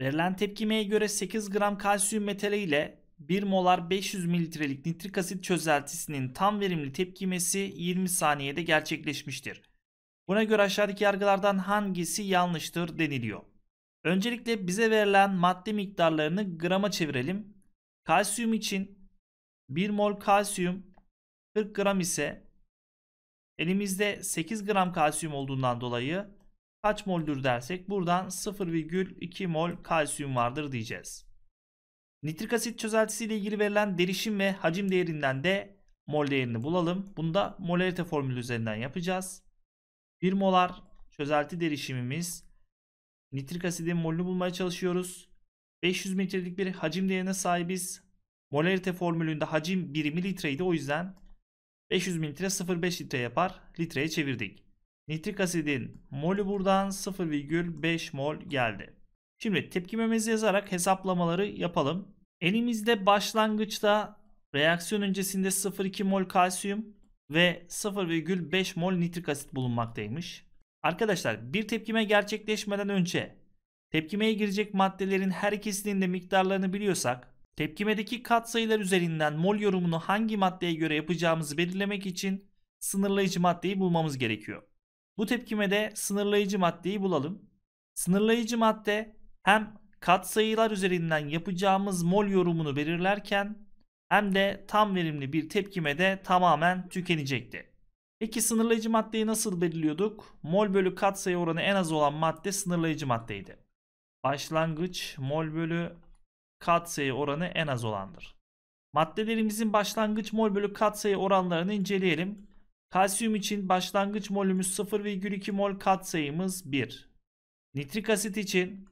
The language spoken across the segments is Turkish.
Verilen tepkimeye göre 8 gram kalsiyum metali ile 1 molar 500 mililitrelik nitrik asit çözeltisinin tam verimli tepkimesi 20 saniyede gerçekleşmiştir. Buna göre aşağıdaki yargılardan hangisi yanlıştır deniliyor. Öncelikle bize verilen madde miktarlarını grama çevirelim. Kalsiyum için 1 mol kalsiyum 40 gram ise elimizde 8 gram kalsiyum olduğundan dolayı kaç moldür dersek buradan 0,2 mol kalsiyum vardır diyeceğiz. Nitrik asit çözeltisi ile ilgili verilen derişim ve hacim değerinden de mol değerini bulalım. Bunu da molarite formülü üzerinden yapacağız. 1 molar çözelti derişimimiz nitrik asidin molünü bulmaya çalışıyoruz. 500 litrelik bir hacim değerine sahibiz. Molarite formülünde hacim 1 mililitreydi, o yüzden 500 mililitre 0,5 litre yapar. Litreye çevirdik. Nitrik asidin molü buradan 0,5 mol geldi. Şimdi tepkimemizi yazarak hesaplamaları yapalım. Elimizde başlangıçta reaksiyon öncesinde 0,2 mol kalsiyum ve 0,5 mol nitrik asit bulunmaktaymış. Arkadaşlar bir tepkime gerçekleşmeden önce tepkimeye girecek maddelerin her ikisinin de miktarlarını biliyorsak tepkimedeki katsayılar üzerinden mol yorumunu hangi maddeye göre yapacağımızı belirlemek için sınırlayıcı maddeyi bulmamız gerekiyor. Bu tepkimede sınırlayıcı maddeyi bulalım. Sınırlayıcı madde hem katsayılar üzerinden yapacağımız mol yorumunu belirlerken hem de tam verimli bir tepkimede tamamen tükenecekti. Peki sınırlayıcı maddeyi nasıl belirliyorduk? Mol bölü katsayı oranı en az olan madde sınırlayıcı maddeydi. Başlangıç mol bölü katsayı oranı en az olandır. Maddelerimizin başlangıç mol bölü katsayı oranlarını inceleyelim. Kalsiyum için başlangıç molümüz 0,2 mol katsayımız 1. Nitrik asit için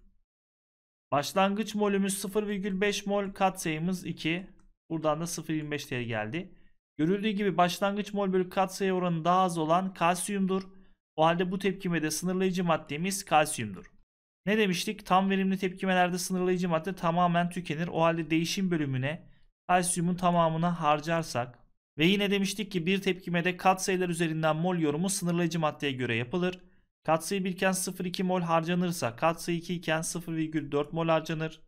başlangıç molümüz 0,5 mol katsayımız 2. Buradan da 0,25 diye geldi. Görüldüğü gibi başlangıç mol bölü katsayı oranı daha az olan kalsiyumdur. O halde bu tepkimede sınırlayıcı maddemiz kalsiyumdur. Ne demiştik? Tam verimli tepkimelerde sınırlayıcı madde tamamen tükenir. O halde değişim bölümüne kalsiyumun tamamını harcarsak ve yine demiştik ki bir tepkimede katsayılar üzerinden mol yorumu sınırlayıcı maddeye göre yapılır. Katsayı 1 iken 0,2 mol harcanırsa katsayı 2 iken 0,4 mol harcanır.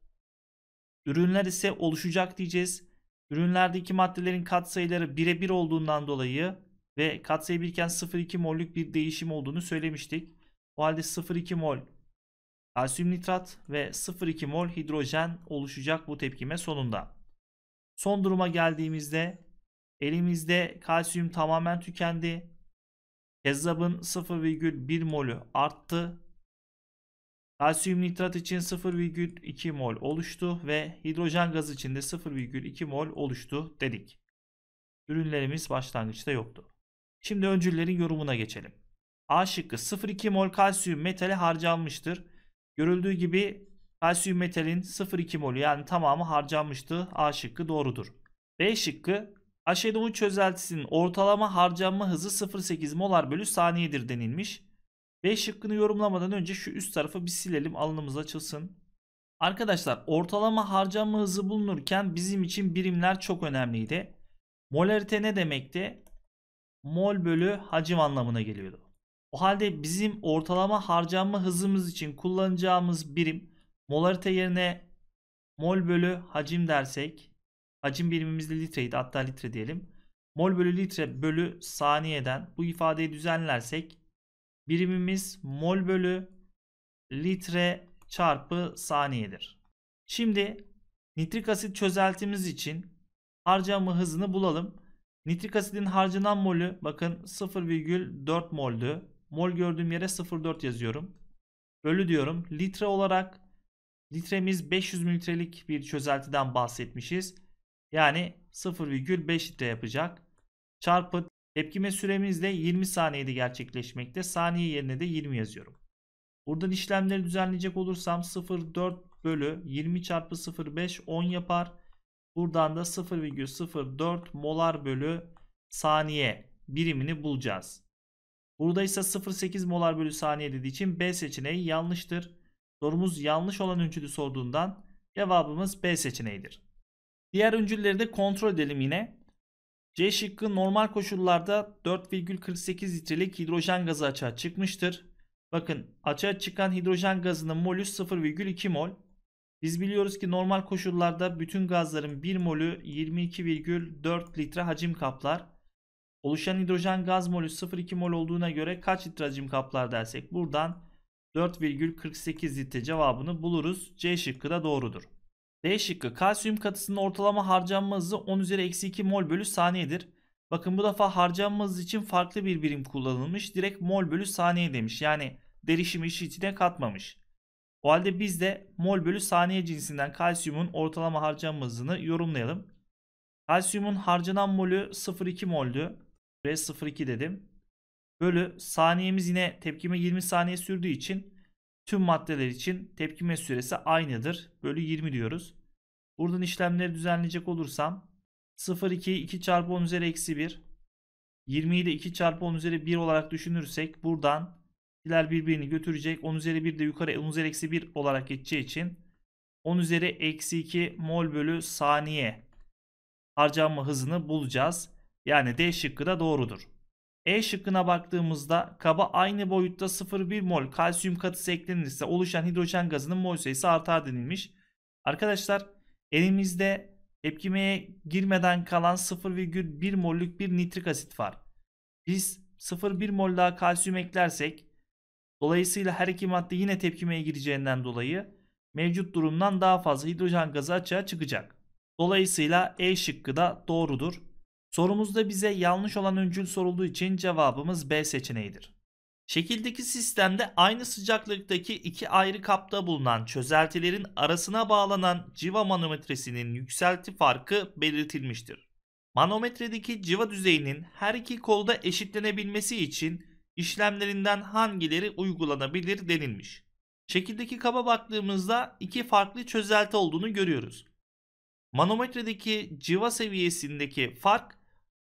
Ürünler ise oluşacak diyeceğiz. Ürünlerdeki maddelerin katsayıları birebir olduğundan dolayı ve katsayı 1 iken 0,2 mollük bir değişim olduğunu söylemiştik. O halde 0,2 mol kalsiyum nitrat ve 0,2 mol hidrojen oluşacak bu tepkime sonunda. Son duruma geldiğimizde Elimizde kalsiyum tamamen tükendi. Kezzabın 0,1 molü arttı. Kalsiyum nitrat için 0,2 mol oluştu ve hidrojen gazı için de 0,2 mol oluştu dedik. Ürünlerimiz başlangıçta yoktu. Şimdi öncüllerin yorumuna geçelim. A şıkkı 0,2 mol kalsiyum metali harcanmıştır. Görüldüğü gibi kalsiyum metalin 0,2 molü yani tamamı harcanmıştı. A şıkkı doğrudur. B şıkkı Aşedoğlu çözeltisinin ortalama harcanma hızı 0.8 molar bölü saniyedir denilmiş. B şıkkını yorumlamadan önce şu üst tarafı bir silelim alnımız açılsın. Arkadaşlar ortalama harcanma hızı bulunurken bizim için birimler çok önemliydi. Molarite ne demekti? Mol bölü hacim anlamına geliyordu. O halde bizim ortalama harcanma hızımız için kullanacağımız birim molarite yerine mol bölü hacim dersek Hacim birimimiz de litreydi. Hatta litre diyelim. Mol bölü litre bölü saniyeden bu ifadeyi düzenlersek birimimiz mol bölü litre çarpı saniyedir. Şimdi nitrik asit çözeltimiz için harcama hızını bulalım. Nitrik asidin harcanan molü bakın 0,4 moldü. Mol gördüğüm yere 0,4 yazıyorum. Bölü diyorum. Litre olarak litremiz 500 mililitrelik bir çözeltiden bahsetmişiz. Yani 0,5 litre yapacak. Çarpı tepkime süremiz de 20 saniyede gerçekleşmekte. Saniye yerine de 20 yazıyorum. Buradan işlemleri düzenleyecek olursam 0,4 bölü 20 çarpı 0,5 10 yapar. Buradan da 0,04 molar bölü saniye birimini bulacağız. Burada ise 0,8 molar bölü saniye dediği için B seçeneği yanlıştır. Sorumuz yanlış olan ölçüdü sorduğundan cevabımız B seçeneğidir. Diğer öncülleri de kontrol edelim yine. C şıkkı normal koşullarda 4,48 litrelik hidrojen gazı açığa çıkmıştır. Bakın açığa çıkan hidrojen gazının molü 0,2 mol. Biz biliyoruz ki normal koşullarda bütün gazların 1 molü 22,4 litre hacim kaplar. Oluşan hidrojen gaz molü 0,2 mol olduğuna göre kaç litre hacim kaplar dersek buradan 4,48 litre cevabını buluruz. C şıkkı da doğrudur. D şıkkı kalsiyum katısının ortalama harcanma hızı 10 üzeri eksi 2 mol bölü saniyedir. Bakın bu defa harcanma hızı için farklı bir birim kullanılmış. Direkt mol bölü saniye demiş. Yani derişimi işi içine katmamış. O halde biz de mol bölü saniye cinsinden kalsiyumun ortalama harcanma hızını yorumlayalım. Kalsiyumun harcanan molü 0,2 moldü. Buraya 0,2 dedim. Bölü saniyemiz yine tepkime 20 saniye sürdüğü için Tüm maddeler için tepkime süresi aynıdır. Bölü 20 diyoruz. Buradan işlemleri düzenleyecek olursam 0,2'yi 2 çarpı 10 üzeri eksi 1 20'yi de 2 çarpı 10 üzeri 1 olarak düşünürsek buradan iler birbirini götürecek. 10 üzeri 1 de yukarı 10 üzeri eksi 1 olarak geçeceği için 10 üzeri eksi 2 mol bölü saniye harcanma hızını bulacağız. Yani D şıkkı da doğrudur. E şıkkına baktığımızda kaba aynı boyutta 0,1 mol kalsiyum katısı eklenirse oluşan hidrojen gazının mol sayısı artar denilmiş. Arkadaşlar elimizde tepkimeye girmeden kalan 0,1 mollük bir nitrik asit var. Biz 0,1 mol daha kalsiyum eklersek dolayısıyla her iki madde yine tepkimeye gireceğinden dolayı mevcut durumdan daha fazla hidrojen gazı açığa çıkacak. Dolayısıyla E şıkkı da doğrudur. Sorumuzda bize yanlış olan öncül sorulduğu için cevabımız B seçeneğidir. Şekildeki sistemde aynı sıcaklıktaki iki ayrı kapta bulunan çözeltilerin arasına bağlanan civa manometresinin yükselti farkı belirtilmiştir. Manometredeki civa düzeyinin her iki kolda eşitlenebilmesi için işlemlerinden hangileri uygulanabilir denilmiş. Şekildeki kaba baktığımızda iki farklı çözelti olduğunu görüyoruz. Manometredeki civa seviyesindeki fark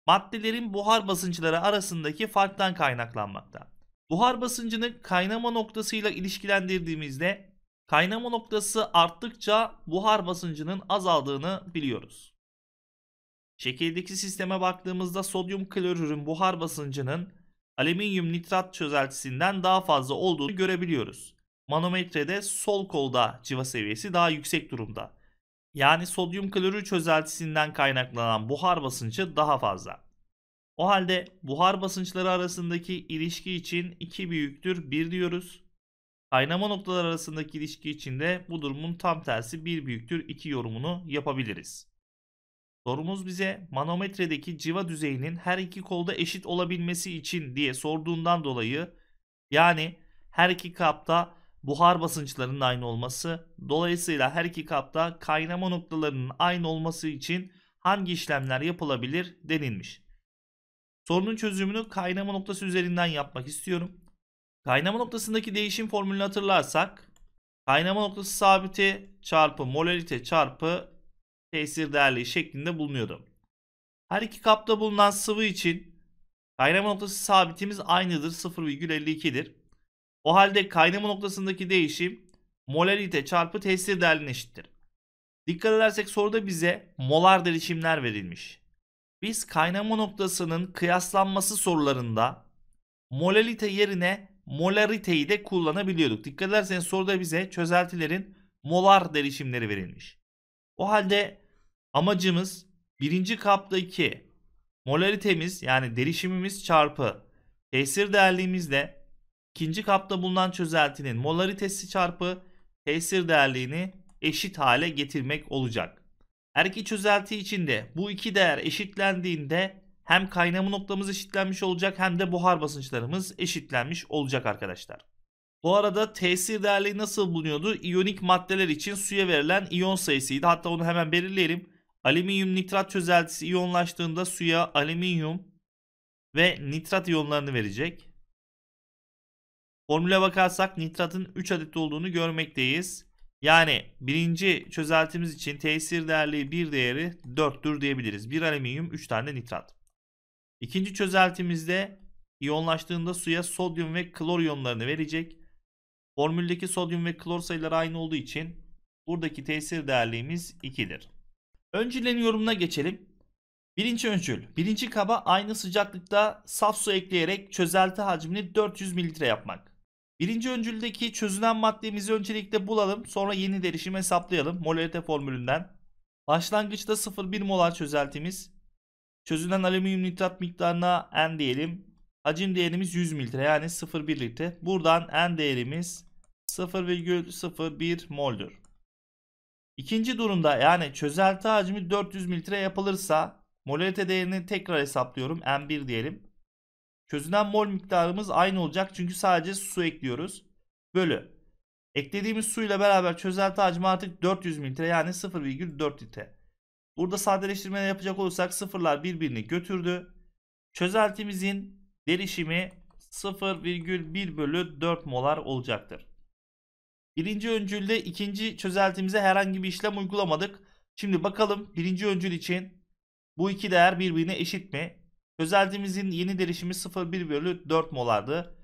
maddelerin buhar basınçları arasındaki farktan kaynaklanmakta. Buhar basıncını kaynama noktasıyla ilişkilendirdiğimizde kaynama noktası arttıkça buhar basıncının azaldığını biliyoruz. Şekildeki sisteme baktığımızda sodyum klorürün buhar basıncının alüminyum nitrat çözeltisinden daha fazla olduğunu görebiliyoruz. Manometrede sol kolda civa seviyesi daha yüksek durumda. Yani sodyum klorür çözeltisinden kaynaklanan buhar basıncı daha fazla. O halde buhar basınçları arasındaki ilişki için 2 büyüktür 1 diyoruz. Kaynama noktaları arasındaki ilişki için de bu durumun tam tersi 1 büyüktür 2 yorumunu yapabiliriz. Sorumuz bize manometredeki civa düzeyinin her iki kolda eşit olabilmesi için diye sorduğundan dolayı yani her iki kapta buhar basınçlarının aynı olması. Dolayısıyla her iki kapta kaynama noktalarının aynı olması için hangi işlemler yapılabilir denilmiş. Sorunun çözümünü kaynama noktası üzerinden yapmak istiyorum. Kaynama noktasındaki değişim formülünü hatırlarsak kaynama noktası sabiti çarpı molalite çarpı tesir değerliği şeklinde bulunuyordu. Her iki kapta bulunan sıvı için kaynama noktası sabitimiz aynıdır 0,52'dir. O halde kaynama noktasındaki değişim molarite çarpı tesir değerine eşittir. Dikkat edersek soruda bize molar derişimler verilmiş. Biz kaynama noktasının kıyaslanması sorularında molalite yerine molariteyi de kullanabiliyorduk. Dikkat ederseniz soruda bize çözeltilerin molar derişimleri verilmiş. O halde amacımız birinci kaptaki molaritemiz yani derişimimiz çarpı tesir değerliğimizle İkinci kapta bulunan çözeltinin molaritesi çarpı tesir değerliğini eşit hale getirmek olacak. Her iki çözelti içinde bu iki değer eşitlendiğinde hem kaynama noktamız eşitlenmiş olacak hem de buhar basınçlarımız eşitlenmiş olacak arkadaşlar. Bu arada tesir değerliği nasıl bulunuyordu? İyonik maddeler için suya verilen iyon sayısıydı. Hatta onu hemen belirleyelim. Alüminyum nitrat çözeltisi iyonlaştığında suya alüminyum ve nitrat iyonlarını verecek. Formüle bakarsak nitratın 3 adet olduğunu görmekteyiz. Yani birinci çözeltimiz için tesir değerli bir değeri 4'tür diyebiliriz. Bir alüminyum 3 tane nitrat. İkinci çözeltimizde iyonlaştığında suya sodyum ve klor iyonlarını verecek. Formüldeki sodyum ve klor sayıları aynı olduğu için buradaki tesir değerliğimiz 2'dir. Öncülerin yorumuna geçelim. Birinci öncül. Birinci kaba aynı sıcaklıkta saf su ekleyerek çözelti hacmini 400 mililitre yapmak. Birinci öncüldeki çözünen maddemizi öncelikle bulalım sonra yeni derişimi hesaplayalım molarite formülünden. Başlangıçta 0,1 molar çözeltimiz. çözünen alüminyum nitrat miktarına N diyelim. Hacim değerimiz 100 mililitre yani 0,1 litre. Buradan N değerimiz 0,01 moldür. İkinci durumda yani çözelti hacmi 400 mililitre yapılırsa molarite değerini tekrar hesaplıyorum. n 1 diyelim. Çözünen mol miktarımız aynı olacak çünkü sadece su ekliyoruz. Bölü. Eklediğimiz suyla beraber çözelti hacmi artık 400 mililitre yani 0,4 litre. Burada sadeleştirme yapacak olursak sıfırlar birbirini götürdü. Çözeltimizin derişimi 0,1 bölü 4 molar olacaktır. Birinci öncülde ikinci çözeltimize herhangi bir işlem uygulamadık. Şimdi bakalım birinci öncül için bu iki değer birbirine eşit mi? Çözeltimizin yeni derişimi 0,1 bölü 4 molardı.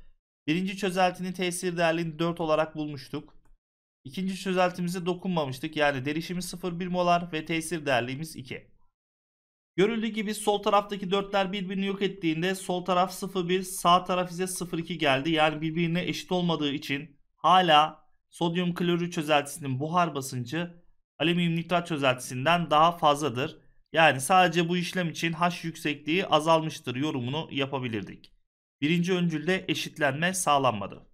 Birinci çözeltinin tesir değerliğini 4 olarak bulmuştuk. İkinci çözeltimize dokunmamıştık. Yani derişimi 0,1 molar ve tesir değerliğimiz 2. Görüldüğü gibi sol taraftaki dörtler birbirini yok ettiğinde sol taraf 0,1 sağ taraf ise 0,2 geldi. Yani birbirine eşit olmadığı için hala sodyum klorür çözeltisinin buhar basıncı alüminyum nitrat çözeltisinden daha fazladır. Yani sadece bu işlem için haş yüksekliği azalmıştır yorumunu yapabilirdik. Birinci öncülde eşitlenme sağlanmadı.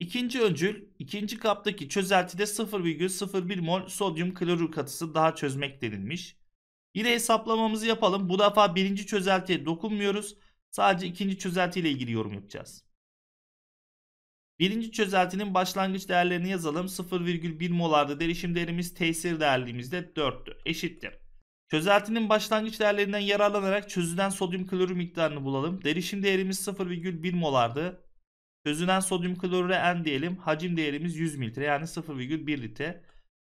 İkinci öncül, ikinci kaptaki çözeltide 0,01 mol sodyum klorür katısı daha çözmek denilmiş. Yine hesaplamamızı yapalım. Bu defa birinci çözeltiye dokunmuyoruz. Sadece ikinci çözeltiyle ilgili yorum yapacağız. Birinci çözeltinin başlangıç değerlerini yazalım. 0,1 molardı. Derişim değerimiz tesir değerliğimizde 4'tü. Eşittir. Çözeltinin başlangıç değerlerinden yararlanarak çözülen sodyum klorür miktarını bulalım. Derişim değerimiz 0,1 molardı. Çözülen sodyum klorüre N diyelim. Hacim değerimiz 100 mililitre yani 0,1 litre.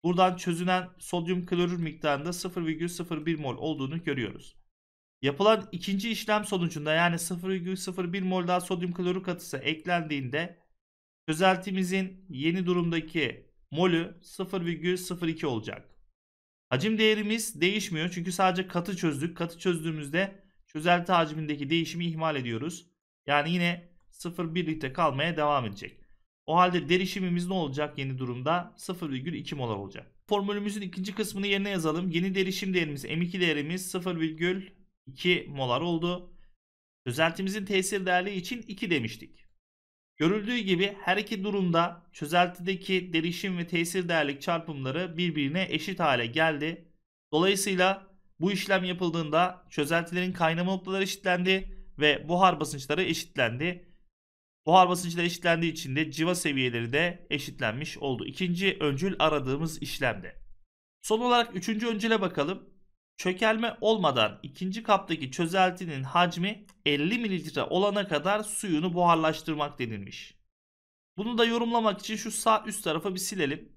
Buradan çözülen sodyum klorür miktarında 0,01 mol olduğunu görüyoruz. Yapılan ikinci işlem sonucunda yani 0,01 mol daha sodyum klorür katısı eklendiğinde çözeltimizin yeni durumdaki molü 0,02 olacak. Hacim değerimiz değişmiyor çünkü sadece katı çözdük. Katı çözdüğümüzde çözelti hacmindeki değişimi ihmal ediyoruz. Yani yine 0,1 litre kalmaya devam edecek. O halde derişimimiz ne olacak yeni durumda? 0,2 molar olacak. Formülümüzün ikinci kısmını yerine yazalım. Yeni derişim değerimiz M2 değerimiz 0,2 molar oldu. Çözeltimizin tesir değerli için 2 demiştik. Görüldüğü gibi her iki durumda çözeltideki derişim ve tesir değerlik çarpımları birbirine eşit hale geldi. Dolayısıyla bu işlem yapıldığında çözeltilerin kaynama noktaları eşitlendi ve buhar basınçları eşitlendi. Buhar basınçları eşitlendiği için de civa seviyeleri de eşitlenmiş oldu. İkinci öncül aradığımız işlemde. Son olarak üçüncü öncüle bakalım. Çökelme olmadan ikinci kaptaki çözeltinin hacmi 50 mililitre olana kadar suyunu buharlaştırmak denilmiş. Bunu da yorumlamak için şu sağ üst tarafa bir silelim.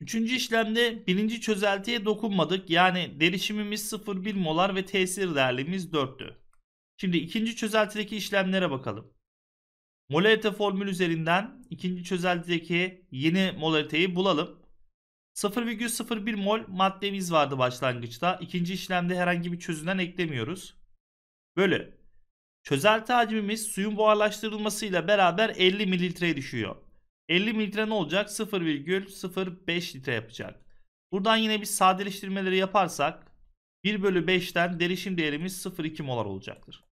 Üçüncü işlemde birinci çözeltiye dokunmadık. Yani derişimimiz 0,1 molar ve tesir değerliğimiz 4'tü. Şimdi ikinci çözeltideki işlemlere bakalım. Molarite formül üzerinden ikinci çözeltideki yeni molariteyi bulalım. 0,01 mol maddemiz vardı başlangıçta. İkinci işlemde herhangi bir çözünen eklemiyoruz. Böyle, Çözelti hacmimiz suyun buharlaştırılmasıyla beraber 50 mililitreye düşüyor. 50 mililitre ne olacak? 0,05 litre yapacak. Buradan yine bir sadeleştirmeleri yaparsak 1 bölü 5'ten derişim değerimiz 0,2 molar olacaktır.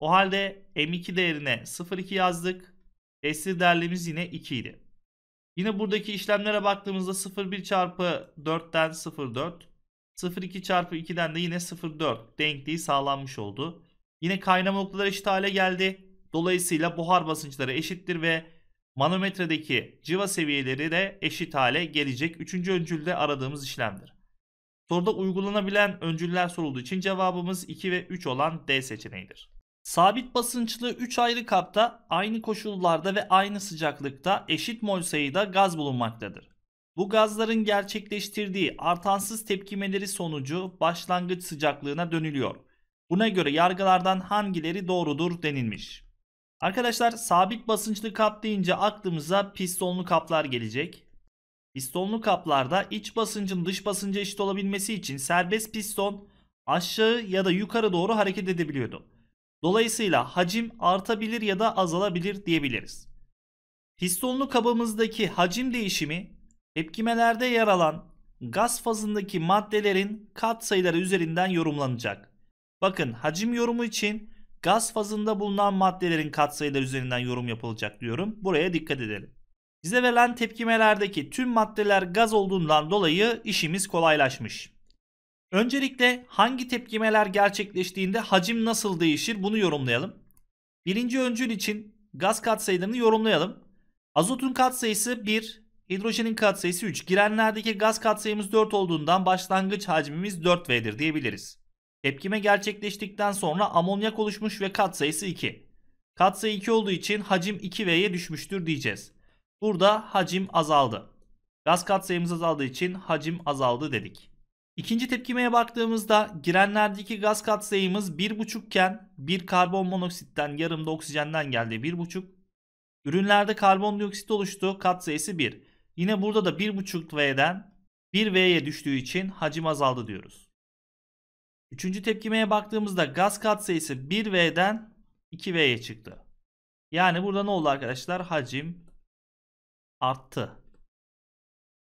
O halde M2 değerine 0,2 yazdık. Esir değerlerimiz yine 2 idi. Yine buradaki işlemlere baktığımızda 0,1 çarpı 4'ten 0,4. 0,2 çarpı 2'den de yine 0,4 denkliği sağlanmış oldu. Yine kaynama noktaları eşit hale geldi. Dolayısıyla buhar basınçları eşittir ve manometredeki civa seviyeleri de eşit hale gelecek. Üçüncü öncülde aradığımız işlemdir. Soruda uygulanabilen öncüller sorulduğu için cevabımız 2 ve 3 olan D seçeneğidir. Sabit basınçlı 3 ayrı kapta aynı koşullarda ve aynı sıcaklıkta eşit mol sayıda gaz bulunmaktadır. Bu gazların gerçekleştirdiği artansız tepkimeleri sonucu başlangıç sıcaklığına dönülüyor. Buna göre yargılardan hangileri doğrudur denilmiş. Arkadaşlar sabit basınçlı kap deyince aklımıza pistonlu kaplar gelecek. Pistonlu kaplarda iç basıncın dış basınca eşit olabilmesi için serbest piston aşağı ya da yukarı doğru hareket edebiliyordu. Dolayısıyla hacim artabilir ya da azalabilir diyebiliriz. Pistonlu kabımızdaki hacim değişimi tepkimelerde yer alan gaz fazındaki maddelerin kat sayıları üzerinden yorumlanacak. Bakın hacim yorumu için gaz fazında bulunan maddelerin kat sayıları üzerinden yorum yapılacak diyorum. Buraya dikkat edelim. Bize verilen tepkimelerdeki tüm maddeler gaz olduğundan dolayı işimiz kolaylaşmış. Öncelikle hangi tepkimeler gerçekleştiğinde hacim nasıl değişir bunu yorumlayalım. Birinci öncül için gaz katsayılarını yorumlayalım. Azotun katsayısı 1, hidrojenin katsayısı 3. Girenlerdeki gaz katsayımız 4 olduğundan başlangıç hacmimiz 4V'dir diyebiliriz. Tepkime gerçekleştikten sonra amonyak oluşmuş ve katsayısı 2. Katsayı 2 olduğu için hacim 2V'ye düşmüştür diyeceğiz. Burada hacim azaldı. Gaz katsayımız azaldığı için hacim azaldı dedik. İkinci tepkimeye baktığımızda girenlerdeki gaz katsayımız 1,5 iken bir karbon monoksitten yarım da oksijenden geldi 1,5. Ürünlerde karbondioksit oluştu katsayısı 1. Yine burada da 1,5 V'den 1 V'ye düştüğü için hacim azaldı diyoruz. Üçüncü tepkimeye baktığımızda gaz katsayısı 1V'den 2V'ye çıktı. Yani burada ne oldu arkadaşlar? Hacim arttı.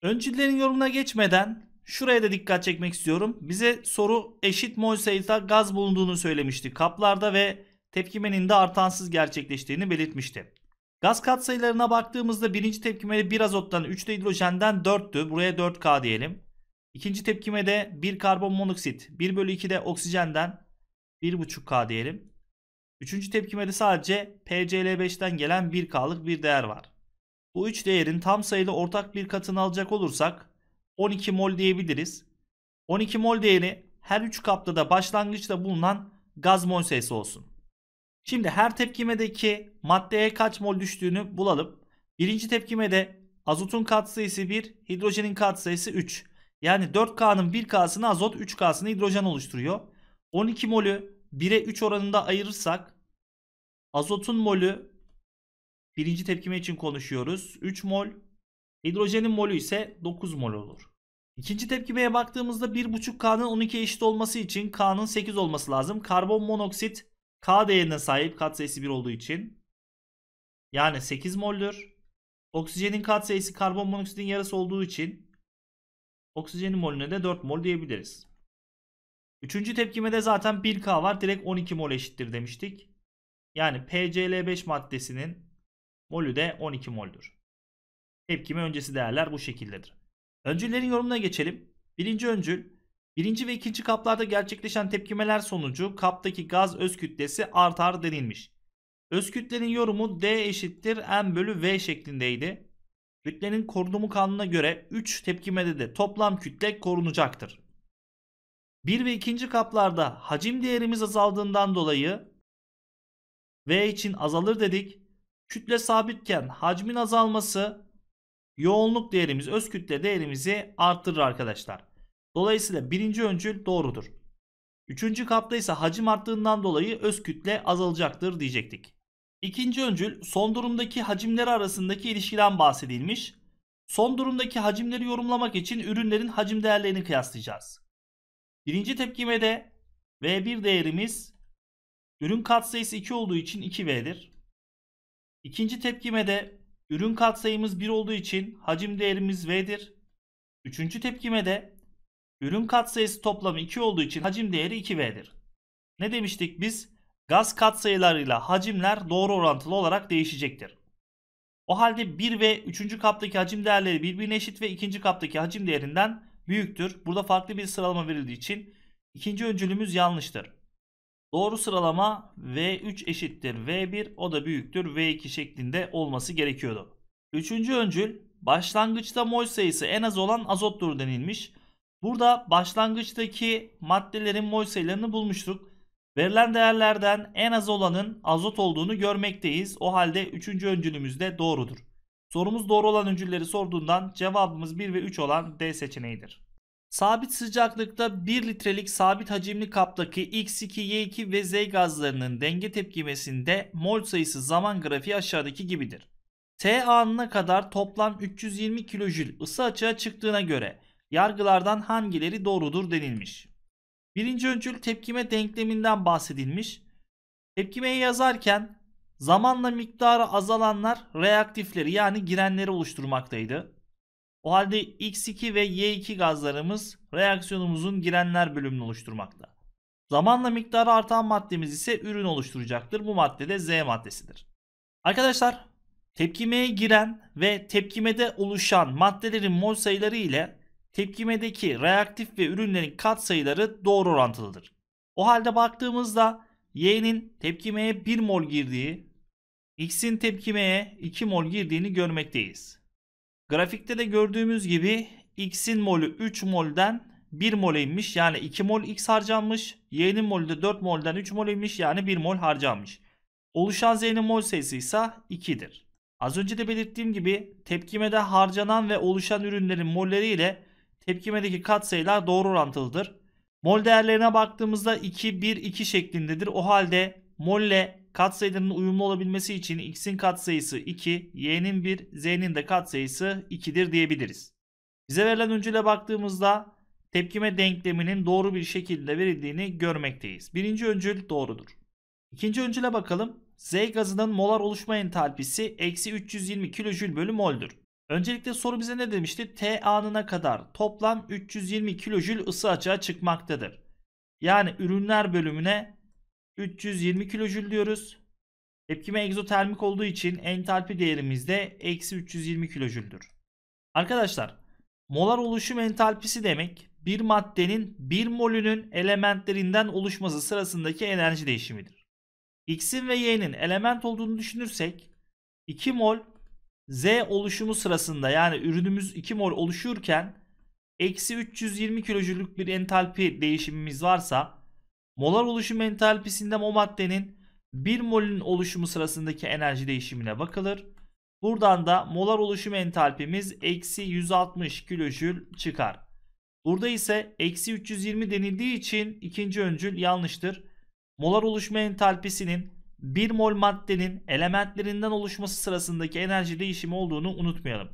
Öncülerin yorumuna geçmeden Şuraya da dikkat çekmek istiyorum. Bize soru eşit mol sayıda gaz bulunduğunu söylemişti. Kaplarda ve tepkimenin de artansız gerçekleştiğini belirtmişti. Gaz katsayılarına baktığımızda birinci tepkimede 1 azottan 3 de hidrojenden 4'tü. Buraya 4K diyelim. İkinci tepkimede 1 karbon monoksit 1 bölü 2 de oksijenden 1,5K diyelim. Üçüncü tepkimede sadece PCl5'ten gelen 1K'lık bir değer var. Bu üç değerin tam sayılı ortak bir katını alacak olursak 12 mol diyebiliriz. 12 mol değeri her 3 kapta da başlangıçta bulunan gaz mol sayısı olsun. Şimdi her tepkimedeki maddeye kaç mol düştüğünü bulalım. Birinci tepkimede azotun katsayısı 1, hidrojenin katsayısı 3. Yani 4K'nın 1K'sını azot, 3K'sını hidrojen oluşturuyor. 12 molü 1'e 3 oranında ayırırsak azotun molü birinci tepkime için konuşuyoruz. 3 mol Hidrojenin molü ise 9 mol olur. İkinci tepkimeye baktığımızda 1,5K'nın 12 eşit olması için K'nın 8 olması lazım. Karbon monoksit K değerine sahip katsayısı 1 olduğu için. Yani 8 moldür. Oksijenin katsayısı karbon monoksitin yarısı olduğu için oksijenin molüne de 4 mol diyebiliriz. Üçüncü tepkimede zaten 1K var. Direkt 12 mol eşittir demiştik. Yani PCl5 maddesinin molü de 12 moldür. Tepkime öncesi değerler bu şekildedir. Öncüllerin yorumuna geçelim. Birinci öncül, birinci ve ikinci kaplarda gerçekleşen tepkimeler sonucu kaptaki gaz öz kütlesi artar denilmiş. Öz kütlenin yorumu D eşittir M bölü V şeklindeydi. Kütlenin korunumu kanununa göre 3 tepkimede de toplam kütle korunacaktır. 1 ve 2. kaplarda hacim değerimiz azaldığından dolayı V için azalır dedik. Kütle sabitken hacmin azalması yoğunluk değerimiz öz kütle değerimizi arttırır arkadaşlar. Dolayısıyla birinci öncül doğrudur. Üçüncü kapta ise hacim arttığından dolayı öz kütle azalacaktır diyecektik. İkinci öncül son durumdaki hacimleri arasındaki ilişkiden bahsedilmiş. Son durumdaki hacimleri yorumlamak için ürünlerin hacim değerlerini kıyaslayacağız. Birinci tepkime de V1 değerimiz ürün katsayısı 2 olduğu için 2V'dir. İkinci tepkime de Ürün katsayımız 1 olduğu için hacim değerimiz V'dir. Üçüncü tepkime de ürün katsayısı toplamı 2 olduğu için hacim değeri 2V'dir. Ne demiştik biz? Gaz katsayılarıyla hacimler doğru orantılı olarak değişecektir. O halde 1 ve 3. kaptaki hacim değerleri birbirine eşit ve 2. kaptaki hacim değerinden büyüktür. Burada farklı bir sıralama verildiği için ikinci öncülümüz yanlıştır. Doğru sıralama V3 eşittir V1 o da büyüktür V2 şeklinde olması gerekiyordu. Üçüncü öncül başlangıçta mol sayısı en az olan azottur denilmiş. Burada başlangıçtaki maddelerin mol sayılarını bulmuştuk. Verilen değerlerden en az olanın azot olduğunu görmekteyiz. O halde üçüncü öncülümüz de doğrudur. Sorumuz doğru olan öncülleri sorduğundan cevabımız 1 ve 3 olan D seçeneğidir. Sabit sıcaklıkta 1 litrelik sabit hacimli kaptaki X2, Y2 ve Z gazlarının denge tepkimesinde mol sayısı zaman grafiği aşağıdaki gibidir. T anına kadar toplam 320 kilojül ısı açığa çıktığına göre yargılardan hangileri doğrudur denilmiş. Birinci öncül tepkime denkleminden bahsedilmiş. Tepkimeyi yazarken zamanla miktarı azalanlar reaktifleri yani girenleri oluşturmaktaydı. O halde X2 ve Y2 gazlarımız reaksiyonumuzun girenler bölümünü oluşturmakta. Zamanla miktarı artan maddemiz ise ürün oluşturacaktır. Bu madde de Z maddesidir. Arkadaşlar tepkimeye giren ve tepkimede oluşan maddelerin mol sayıları ile tepkimedeki reaktif ve ürünlerin kat sayıları doğru orantılıdır. O halde baktığımızda Y'nin tepkimeye 1 mol girdiği, X'in tepkimeye 2 mol girdiğini görmekteyiz. Grafikte de gördüğümüz gibi X'in molü 3 molden 1 mol inmiş. Yani 2 mol X harcanmış. Y'nin molü de 4 molden 3 mol inmiş. Yani 1 mol harcanmış. Oluşan Z'nin mol sayısı ise 2'dir. Az önce de belirttiğim gibi tepkimede harcanan ve oluşan ürünlerin molleri ile tepkimedeki katsayılar doğru orantılıdır. Mol değerlerine baktığımızda 2, 1, 2 şeklindedir. O halde molle katsayılarının uyumlu olabilmesi için x'in katsayısı 2, y'nin 1, z'nin de katsayısı 2'dir diyebiliriz. Bize verilen öncüle baktığımızda tepkime denkleminin doğru bir şekilde verildiğini görmekteyiz. Birinci öncül doğrudur. İkinci öncüle bakalım. Z gazının molar oluşma entalpisi eksi 320 kJ bölü moldür. Öncelikle soru bize ne demişti? T anına kadar toplam 320 kJ ısı açığa çıkmaktadır. Yani ürünler bölümüne 320 kilojül diyoruz. Tepkime egzotermik olduğu için entalpi değerimiz de eksi 320 kilojüldür. Arkadaşlar molar oluşum entalpisi demek bir maddenin bir molünün elementlerinden oluşması sırasındaki enerji değişimidir. X'in ve Y'nin element olduğunu düşünürsek 2 mol Z oluşumu sırasında yani ürünümüz 2 mol oluşurken eksi 320 kilojüllük bir entalpi değişimimiz varsa Molar oluşum entalpisinde o maddenin 1 molün oluşumu sırasındaki enerji değişimine bakılır. Buradan da molar oluşum entalpimiz eksi 160 kilojül çıkar. Burada ise eksi 320 denildiği için ikinci öncül yanlıştır. Molar oluşma entalpisinin 1 mol maddenin elementlerinden oluşması sırasındaki enerji değişimi olduğunu unutmayalım.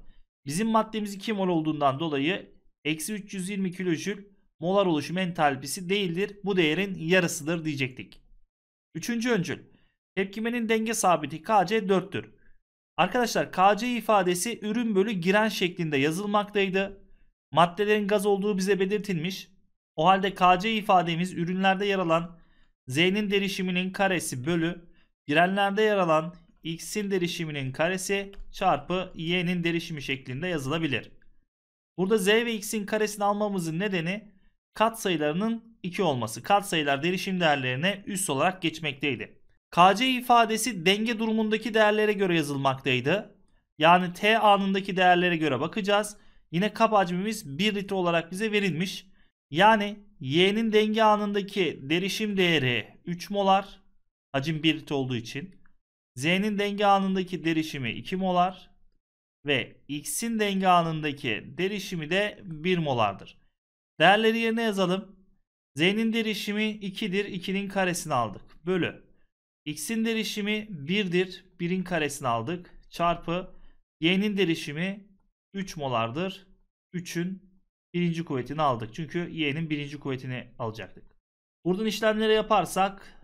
Bizim maddemiz 2 mol olduğundan dolayı eksi 320 kilojül molar oluşum entalpisi değildir. Bu değerin yarısıdır diyecektik. Üçüncü öncül. Tepkimenin denge sabiti Kc 4'tür. Arkadaşlar Kc ifadesi ürün bölü giren şeklinde yazılmaktaydı. Maddelerin gaz olduğu bize belirtilmiş. O halde Kc ifademiz ürünlerde yer alan Z'nin derişiminin karesi bölü girenlerde yer alan X'in derişiminin karesi çarpı Y'nin derişimi şeklinde yazılabilir. Burada Z ve X'in karesini almamızın nedeni katsayılarının 2 olması katsayılar derişim değerlerine üst olarak geçmekteydi. KC ifadesi denge durumundaki değerlere göre yazılmaktaydı. Yani T anındaki değerlere göre bakacağız. Yine kap hacmimiz 1 litre olarak bize verilmiş. Yani Y'nin denge anındaki derişim değeri 3 molar. Hacim 1 litre olduğu için. Z'nin denge anındaki derişimi 2 molar. Ve X'in denge anındaki derişimi de 1 molardır. Değerleri yerine yazalım. Z'nin derişimi 2'dir. 2'nin karesini aldık. Bölü. X'in derişimi 1'dir. 1'in karesini aldık. Çarpı. Y'nin derişimi 3 molardır. 3'ün birinci kuvvetini aldık. Çünkü Y'nin birinci kuvvetini alacaktık. Buradan işlemleri yaparsak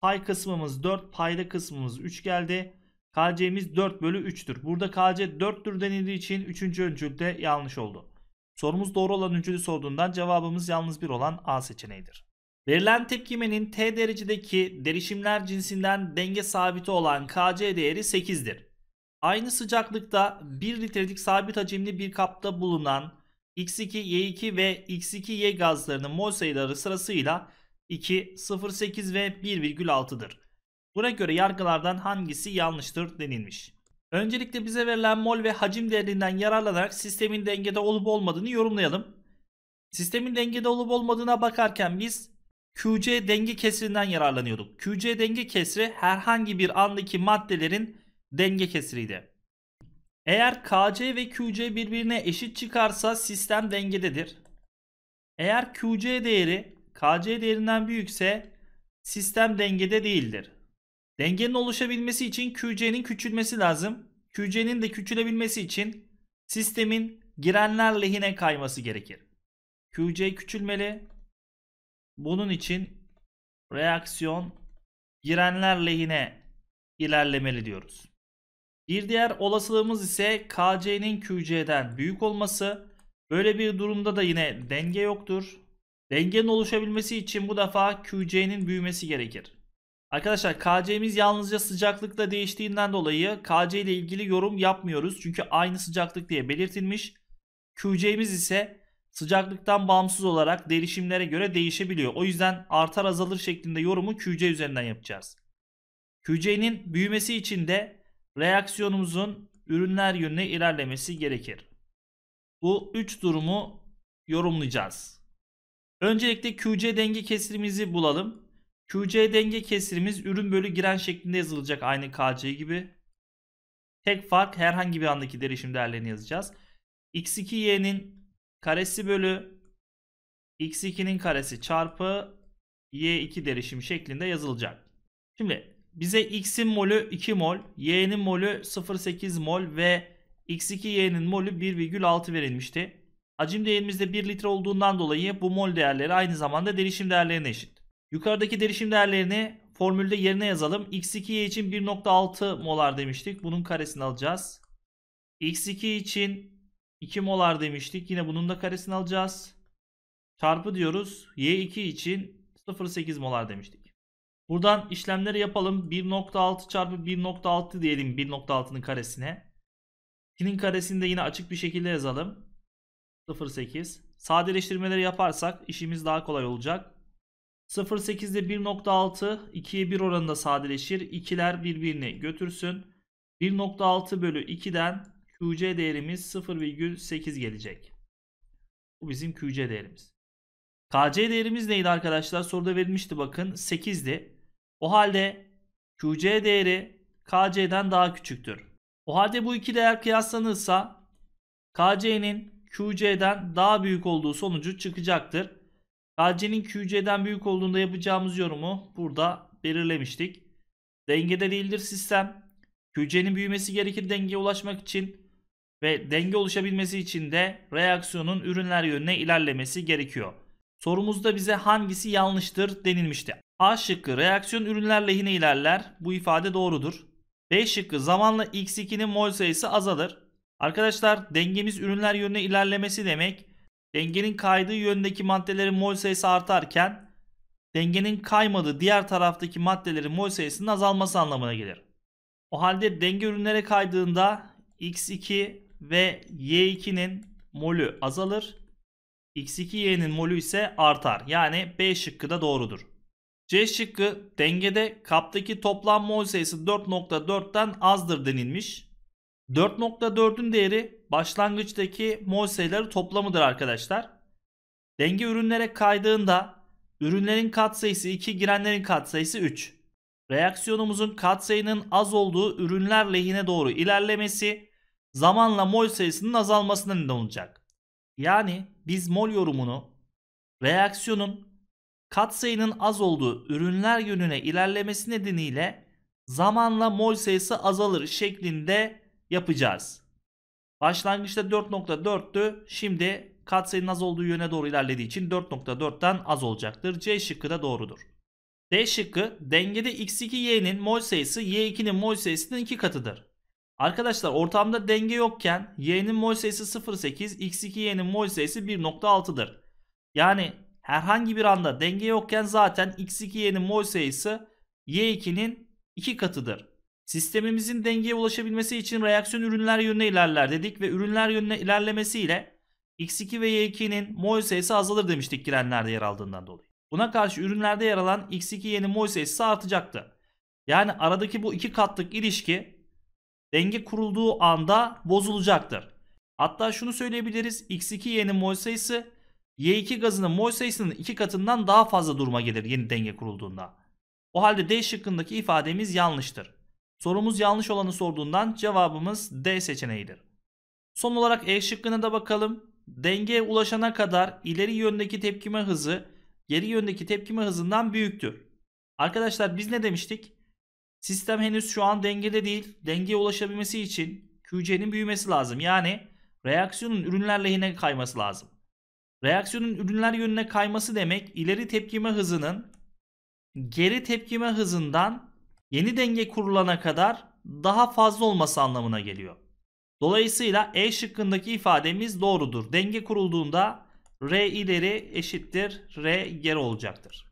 pay kısmımız 4, payda kısmımız 3 geldi. KC'miz 4 bölü 3'tür. Burada KC 4'tür denildiği için 3. öncülde yanlış oldu. Sorumuz doğru olan öncülü sorduğundan cevabımız yalnız bir olan A seçeneğidir. Verilen tepkimenin T derecedeki derişimler cinsinden denge sabiti olan Kc değeri 8'dir. Aynı sıcaklıkta 1 litrelik sabit hacimli bir kapta bulunan X2, Y2 ve X2Y gazlarının mol sayıları sırasıyla 2, 0,8 ve 1,6'dır. Buna göre yargılardan hangisi yanlıştır denilmiş. Öncelikle bize verilen mol ve hacim değerinden yararlanarak sistemin dengede olup olmadığını yorumlayalım. Sistemin dengede olup olmadığına bakarken biz QC denge kesrinden yararlanıyorduk. QC denge kesri herhangi bir andaki maddelerin denge kesriydi. Eğer KC ve QC birbirine eşit çıkarsa sistem dengededir. Eğer QC değeri KC değerinden büyükse sistem dengede değildir. Dengenin oluşabilmesi için QC'nin küçülmesi lazım. QC'nin de küçülebilmesi için sistemin girenler lehine kayması gerekir. QC küçülmeli. Bunun için reaksiyon girenler lehine ilerlemeli diyoruz. Bir diğer olasılığımız ise KC'nin QC'den büyük olması. Böyle bir durumda da yine denge yoktur. Dengenin oluşabilmesi için bu defa QC'nin büyümesi gerekir. Arkadaşlar KC'miz yalnızca sıcaklıkla değiştiğinden dolayı KC ile ilgili yorum yapmıyoruz. Çünkü aynı sıcaklık diye belirtilmiş. QC'miz ise sıcaklıktan bağımsız olarak derişimlere göre değişebiliyor. O yüzden artar azalır şeklinde yorumu QC üzerinden yapacağız. QC'nin büyümesi için de reaksiyonumuzun ürünler yönüne ilerlemesi gerekir. Bu 3 durumu yorumlayacağız. Öncelikle QC denge kesirimizi bulalım. QC denge kesirimiz ürün bölü giren şeklinde yazılacak aynı KC gibi. Tek fark herhangi bir andaki derişim değerlerini yazacağız. X2Y'nin karesi bölü X2'nin karesi çarpı Y2 derişim şeklinde yazılacak. Şimdi bize X'in molü 2 mol, Y'nin molü 0.8 mol ve X2Y'nin molü 1,6 verilmişti. Hacim değerimizde 1 litre olduğundan dolayı bu mol değerleri aynı zamanda derişim değerlerine eşit. Yukarıdaki derişim değerlerini formülde yerine yazalım. X2 için 1.6 molar demiştik. Bunun karesini alacağız. X2 için 2 molar demiştik. Yine bunun da karesini alacağız. Çarpı diyoruz. Y2 için 0.8 molar demiştik. Buradan işlemleri yapalım. 1.6 çarpı 1.6 diyelim 1.6'nın karesine. 2'nin karesini de yine açık bir şekilde yazalım. 0.8. Sadeleştirmeleri yaparsak işimiz daha kolay olacak. 0.8 ile 1.6 2'ye 1 oranında sadeleşir. İkiler birbirini götürsün. 1.6 bölü 2'den QC değerimiz 0,8 gelecek. Bu bizim QC değerimiz. KC değerimiz neydi arkadaşlar? Soruda verilmişti bakın 8'di. O halde QC değeri KC'den daha küçüktür. O halde bu iki değer kıyaslanırsa KC'nin QC'den daha büyük olduğu sonucu çıkacaktır. KC'nin QC'den büyük olduğunda yapacağımız yorumu burada belirlemiştik. Dengede değildir sistem. QC'nin büyümesi gerekir dengeye ulaşmak için ve denge oluşabilmesi için de reaksiyonun ürünler yönüne ilerlemesi gerekiyor. Sorumuzda bize hangisi yanlıştır denilmişti. A şıkkı reaksiyon ürünler lehine ilerler. Bu ifade doğrudur. B şıkkı zamanla X2'nin mol sayısı azalır. Arkadaşlar dengemiz ürünler yönüne ilerlemesi demek Dengenin kaydığı yöndeki maddelerin mol sayısı artarken dengenin kaymadığı diğer taraftaki maddelerin mol sayısının azalması anlamına gelir. O halde denge ürünlere kaydığında x2 ve y2'nin molü azalır. x2y'nin molü ise artar. Yani B şıkkı da doğrudur. C şıkkı dengede kaptaki toplam mol sayısı 4.4'ten azdır denilmiş. 4.4'ün değeri başlangıçtaki mol sayıları toplamıdır arkadaşlar. Denge ürünlere kaydığında ürünlerin katsayısı 2, girenlerin katsayısı 3. Reaksiyonumuzun katsayının az olduğu ürünler lehine doğru ilerlemesi zamanla mol sayısının azalmasına neden olacak. Yani biz mol yorumunu reaksiyonun katsayının az olduğu ürünler yönüne ilerlemesi nedeniyle zamanla mol sayısı azalır şeklinde yapacağız. Başlangıçta 4.4'tü. Şimdi katsayının az olduğu yöne doğru ilerlediği için 4.4'ten az olacaktır. C şıkkı da doğrudur. D şıkkı dengede x2y'nin mol sayısı y2'nin mol sayısının 2 katıdır. Arkadaşlar ortamda denge yokken y'nin mol sayısı 0.8, x2y'nin mol sayısı 1.6'dır. Yani herhangi bir anda denge yokken zaten x2y'nin mol sayısı y2'nin 2 katıdır. Sistemimizin dengeye ulaşabilmesi için reaksiyon ürünler yönüne ilerler dedik ve ürünler yönüne ilerlemesiyle X2 ve Y2'nin mol sayısı azalır demiştik girenlerde yer aldığından dolayı. Buna karşı ürünlerde yer alan X2 y'nin mol sayısı artacaktı. Yani aradaki bu iki katlık ilişki denge kurulduğu anda bozulacaktır. Hatta şunu söyleyebiliriz. X2 y'nin mol sayısı Y2 gazının mol sayısının iki katından daha fazla duruma gelir yeni denge kurulduğunda. O halde D şıkkındaki ifademiz yanlıştır. Sorumuz yanlış olanı sorduğundan cevabımız D seçeneğidir. Son olarak E şıkkına da bakalım. Dengeye ulaşana kadar ileri yöndeki tepkime hızı geri yöndeki tepkime hızından büyüktür. Arkadaşlar biz ne demiştik? Sistem henüz şu an dengede değil. Dengeye ulaşabilmesi için QC'nin büyümesi lazım. Yani reaksiyonun ürünler lehine kayması lazım. Reaksiyonun ürünler yönüne kayması demek ileri tepkime hızının geri tepkime hızından yeni denge kurulana kadar daha fazla olması anlamına geliyor. Dolayısıyla E şıkkındaki ifademiz doğrudur. Denge kurulduğunda R ileri eşittir R geri olacaktır.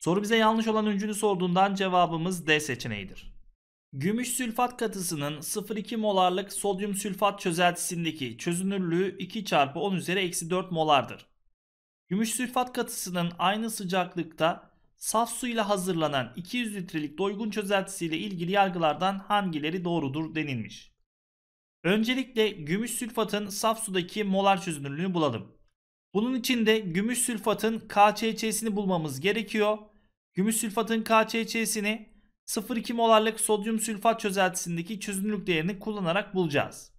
Soru bize yanlış olan öncülü sorduğundan cevabımız D seçeneğidir. Gümüş sülfat katısının 0,2 molarlık sodyum sülfat çözeltisindeki çözünürlüğü 2 çarpı 10 üzeri eksi 4 molardır. Gümüş sülfat katısının aynı sıcaklıkta saf suyla hazırlanan 200 litrelik doygun çözeltisiyle ilgili yargılardan hangileri doğrudur denilmiş. Öncelikle gümüş sülfatın saf sudaki molar çözünürlüğünü bulalım. Bunun için de gümüş sülfatın KCC'sini bulmamız gerekiyor. Gümüş sülfatın KCC'sini 0,2 molarlık sodyum sülfat çözeltisindeki çözünürlük değerini kullanarak bulacağız.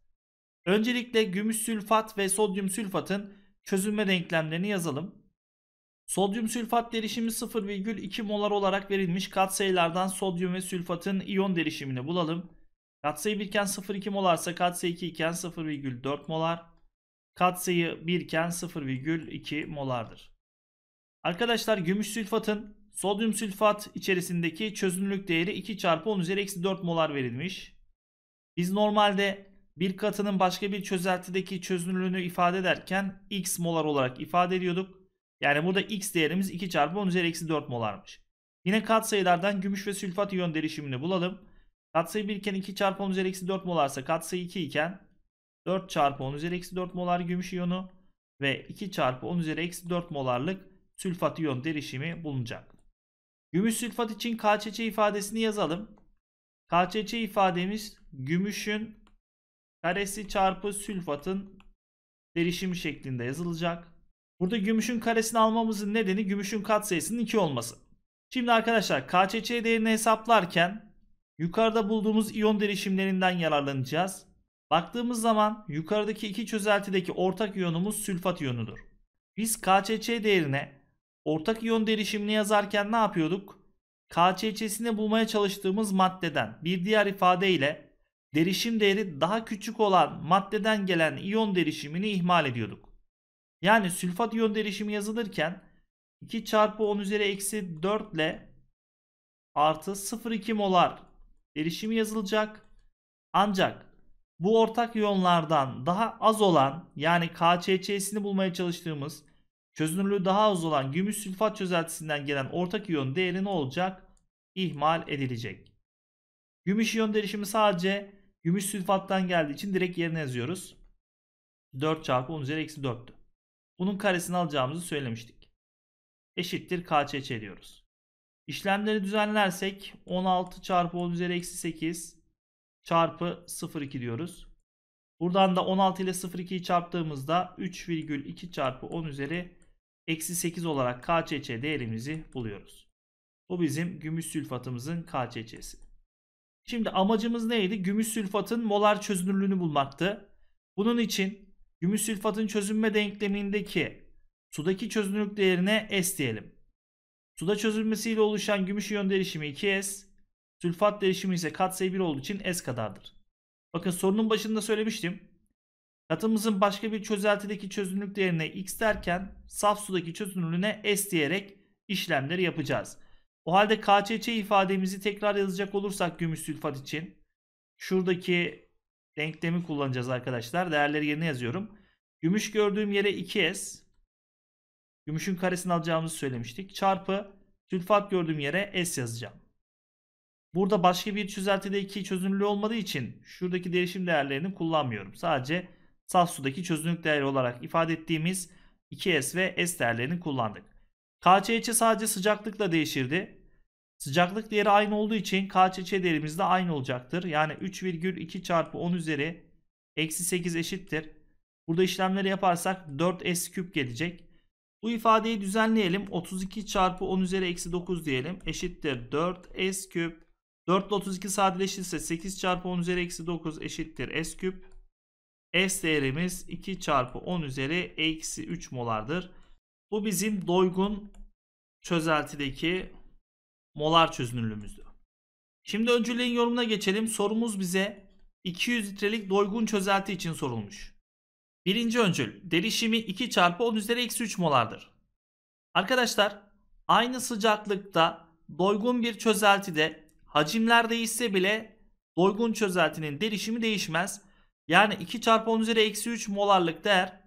Öncelikle gümüş sülfat ve sodyum sülfatın çözünme denklemlerini yazalım. Sodyum sülfat derişimi 0,2 molar olarak verilmiş katsayılardan sodyum ve sülfatın iyon derişimini bulalım. Katsayı 1 iken 0,2 molarsa katsayı 2 iken 0,4 molar. Katsayı 1 iken 0,2 molardır. Arkadaşlar gümüş sülfatın sodyum sülfat içerisindeki çözünürlük değeri 2 çarpı 10 üzeri eksi 4 molar verilmiş. Biz normalde bir katının başka bir çözeltideki çözünürlüğünü ifade ederken x molar olarak ifade ediyorduk. Yani burada x değerimiz 2 çarpı 10 üzeri eksi 4 molarmış. Yine katsayılardan gümüş ve sülfat iyon derişimini bulalım. Katsayı 1 iken 2 çarpı 10 üzeri eksi 4 molarsa katsayı 2 iken 4 çarpı 10 üzeri eksi 4 molar gümüş iyonu ve 2 çarpı 10 üzeri eksi 4 molarlık sülfat iyon derişimi bulunacak. Gümüş sülfat için KÇÇ ifadesini yazalım. KÇÇ ifademiz gümüşün karesi çarpı sülfatın derişimi şeklinde yazılacak. Burada gümüşün karesini almamızın nedeni gümüşün katsayısının 2 olması. Şimdi arkadaşlar KÇÇ değerini hesaplarken yukarıda bulduğumuz iyon derişimlerinden yararlanacağız. Baktığımız zaman yukarıdaki iki çözeltideki ortak iyonumuz sülfat iyonudur. Biz KÇÇ değerine ortak iyon derişimini yazarken ne yapıyorduk? KÇÇ'sini bulmaya çalıştığımız maddeden bir diğer ifadeyle derişim değeri daha küçük olan maddeden gelen iyon derişimini ihmal ediyorduk. Yani sülfat iyon derişimi yazılırken 2 çarpı 10 üzeri eksi 4 ile artı 0,2 molar derişimi yazılacak. Ancak bu ortak iyonlardan daha az olan yani KCC'sini bulmaya çalıştığımız çözünürlüğü daha az olan gümüş sülfat çözeltisinden gelen ortak iyon değeri ne olacak? İhmal edilecek. Gümüş iyon derişimi sadece gümüş sülfattan geldiği için direkt yerine yazıyoruz. 4 çarpı 10 üzeri eksi 4'tü. Bunun karesini alacağımızı söylemiştik. Eşittir KÇÇ diyoruz. İşlemleri düzenlersek 16 çarpı 10 üzeri eksi 8 çarpı 0,2 diyoruz. Buradan da 16 ile 0,2'yi çarptığımızda 3,2 çarpı 10 üzeri eksi 8 olarak KÇÇ değerimizi buluyoruz. Bu bizim gümüş sülfatımızın KÇÇ'si. Şimdi amacımız neydi? Gümüş sülfatın molar çözünürlüğünü bulmaktı. Bunun için Gümüş sülfatın çözünme denklemindeki sudaki çözünürlük değerine S diyelim. Suda çözülmesiyle oluşan gümüş iyon derişimi 2S, sülfat derişimi ise katsayı 1 olduğu için S kadardır. Bakın sorunun başında söylemiştim. Katımızın başka bir çözeltideki çözünürlük değerine X derken saf sudaki çözünürlüğüne S diyerek işlemleri yapacağız. O halde KÇÇ ifademizi tekrar yazacak olursak gümüş sülfat için şuradaki denklemi kullanacağız arkadaşlar. Değerleri yerine yazıyorum. Gümüş gördüğüm yere 2S. Gümüşün karesini alacağımızı söylemiştik. Çarpı sülfat gördüğüm yere S yazacağım. Burada başka bir çözeltide 2 çözünürlüğü olmadığı için şuradaki değişim değerlerini kullanmıyorum. Sadece saf sudaki çözünürlük değeri olarak ifade ettiğimiz 2S ve S değerlerini kullandık. KCH sadece sıcaklıkla değişirdi. Sıcaklık değeri aynı olduğu için KÇÇ değerimiz de aynı olacaktır. Yani 3,2 çarpı 10 üzeri eksi 8 eşittir. Burada işlemleri yaparsak 4S küp gelecek. Bu ifadeyi düzenleyelim. 32 çarpı 10 üzeri eksi 9 diyelim. Eşittir 4S küp. 4 ile 32 sadeleşirse 8 çarpı 10 üzeri eksi 9 eşittir S küp. S değerimiz 2 çarpı 10 üzeri eksi 3 molardır. Bu bizim doygun çözeltideki molar çözünürlüğümüzdü. Şimdi öncülüğün yorumuna geçelim. Sorumuz bize 200 litrelik doygun çözelti için sorulmuş. Birinci öncül derişimi 2 çarpı 10 üzeri eksi 3 molardır. Arkadaşlar aynı sıcaklıkta doygun bir çözeltide hacimler değişse bile doygun çözeltinin derişimi değişmez. Yani 2 çarpı 10 üzeri eksi 3 molarlık değer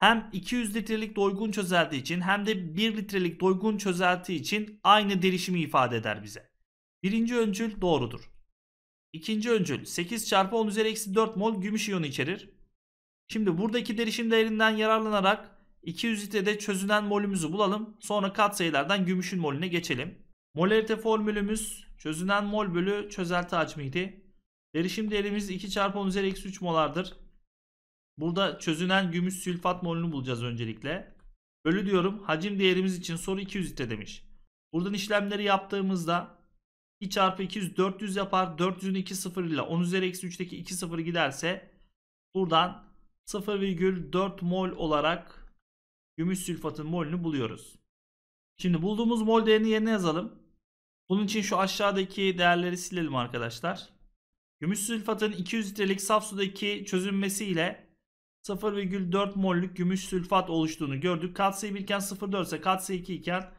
hem 200 litrelik doygun çözelti için hem de 1 litrelik doygun çözelti için aynı derişimi ifade eder bize. Birinci öncül doğrudur. İkinci öncül 8 çarpı 10 üzeri eksi 4 mol gümüş iyonu içerir. Şimdi buradaki derişim değerinden yararlanarak 200 litrede çözünen molümüzü bulalım. Sonra katsayılardan gümüşün molüne geçelim. Molarite formülümüz çözünen mol bölü çözelti hacmiydi. Derişim değerimiz 2 çarpı 10 üzeri eksi 3 molardır. Burada çözünen gümüş sülfat molünü bulacağız öncelikle. Bölü diyorum hacim değerimiz için soru 200 litre demiş. Buradan işlemleri yaptığımızda 2 çarpı 200 400 yapar. 400'ün 2 sıfır ile 10 üzeri eksi 3'teki 2 sıfır giderse buradan 0,4 mol olarak gümüş sülfatın molünü buluyoruz. Şimdi bulduğumuz mol değerini yerine yazalım. Bunun için şu aşağıdaki değerleri silelim arkadaşlar. Gümüş sülfatın 200 litrelik saf sudaki çözünmesiyle 0,4 mollük gümüş sülfat oluştuğunu gördük. Katsayı birken 0,4 ise katsayı 2 iken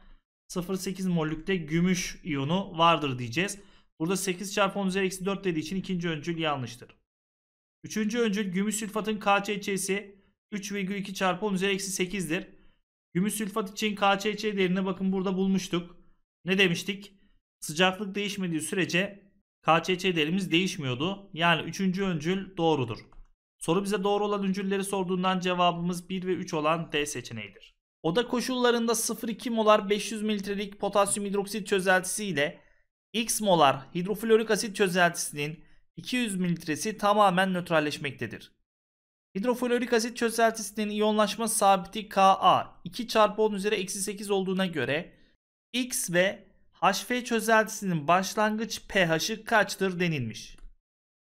0,8 mollükte gümüş iyonu vardır diyeceğiz. Burada 8 çarpı 10 üzeri eksi 4 dediği için ikinci öncül yanlıştır. Üçüncü öncül gümüş sülfatın KÇÇ'si 3,2 çarpı 10 üzeri eksi 8'dir. Gümüş sülfat için KÇÇ değerini bakın burada bulmuştuk. Ne demiştik? Sıcaklık değişmediği sürece KÇÇ değerimiz değişmiyordu. Yani üçüncü öncül doğrudur. Soru bize doğru olan öncülleri sorduğundan cevabımız 1 ve 3 olan D seçeneğidir. Oda koşullarında 0,2 molar 500 mililitrelik potasyum hidroksit çözeltisi ile X molar hidroflorik asit çözeltisinin 200 mililitresi tamamen nötralleşmektedir. Hidroflorik asit çözeltisinin iyonlaşma sabiti Ka 2 çarpı 10 üzeri eksi 8 olduğuna göre X ve HF çözeltisinin başlangıç pH'i kaçtır denilmiş.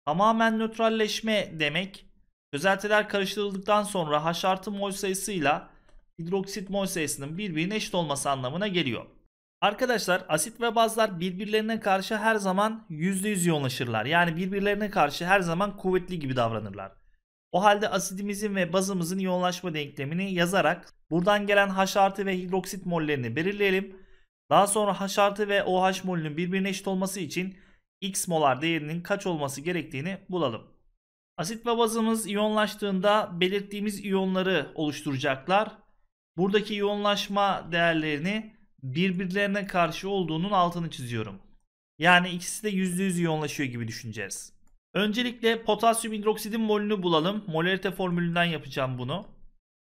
Tamamen nötralleşme demek Çözeltiler karıştırıldıktan sonra H artı mol sayısıyla hidroksit mol sayısının birbirine eşit olması anlamına geliyor. Arkadaşlar asit ve bazlar birbirlerine karşı her zaman %100 yoğunlaşırlar. Yani birbirlerine karşı her zaman kuvvetli gibi davranırlar. O halde asidimizin ve bazımızın yoğunlaşma denklemini yazarak buradan gelen H artı ve hidroksit mollerini belirleyelim. Daha sonra H artı ve OH molünün birbirine eşit olması için X molar değerinin kaç olması gerektiğini bulalım. Asit ve bazımız iyonlaştığında belirttiğimiz iyonları oluşturacaklar. Buradaki iyonlaşma değerlerini birbirlerine karşı olduğunun altını çiziyorum. Yani ikisi de %100 iyonlaşıyor gibi düşüneceğiz. Öncelikle potasyum hidroksidin molünü bulalım. Molarite formülünden yapacağım bunu.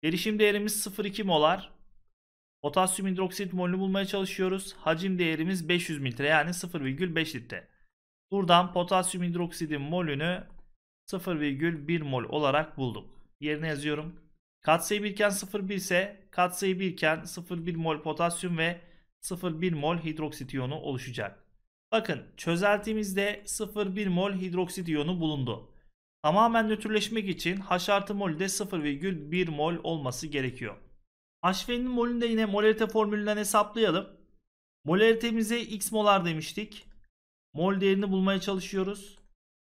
Derişim değerimiz 0,2 molar. Potasyum hidroksit molünü bulmaya çalışıyoruz. Hacim değerimiz 500 litre yani 0,5 litre. Buradan potasyum hidroksidin molünü 0,1 mol olarak buldum. Yerine yazıyorum. Katsayı 1 iken 0,1 ise katsayı 1 iken 0,1 mol potasyum ve 0,1 mol hidroksit iyonu oluşacak. Bakın çözeltimizde 0,1 mol hidroksit iyonu bulundu. Tamamen nötrleşmek için H artı molü de 0,1 mol olması gerekiyor. HV'nin molünü de yine molarite formülünden hesaplayalım. Molaritemize x molar demiştik. Mol değerini bulmaya çalışıyoruz.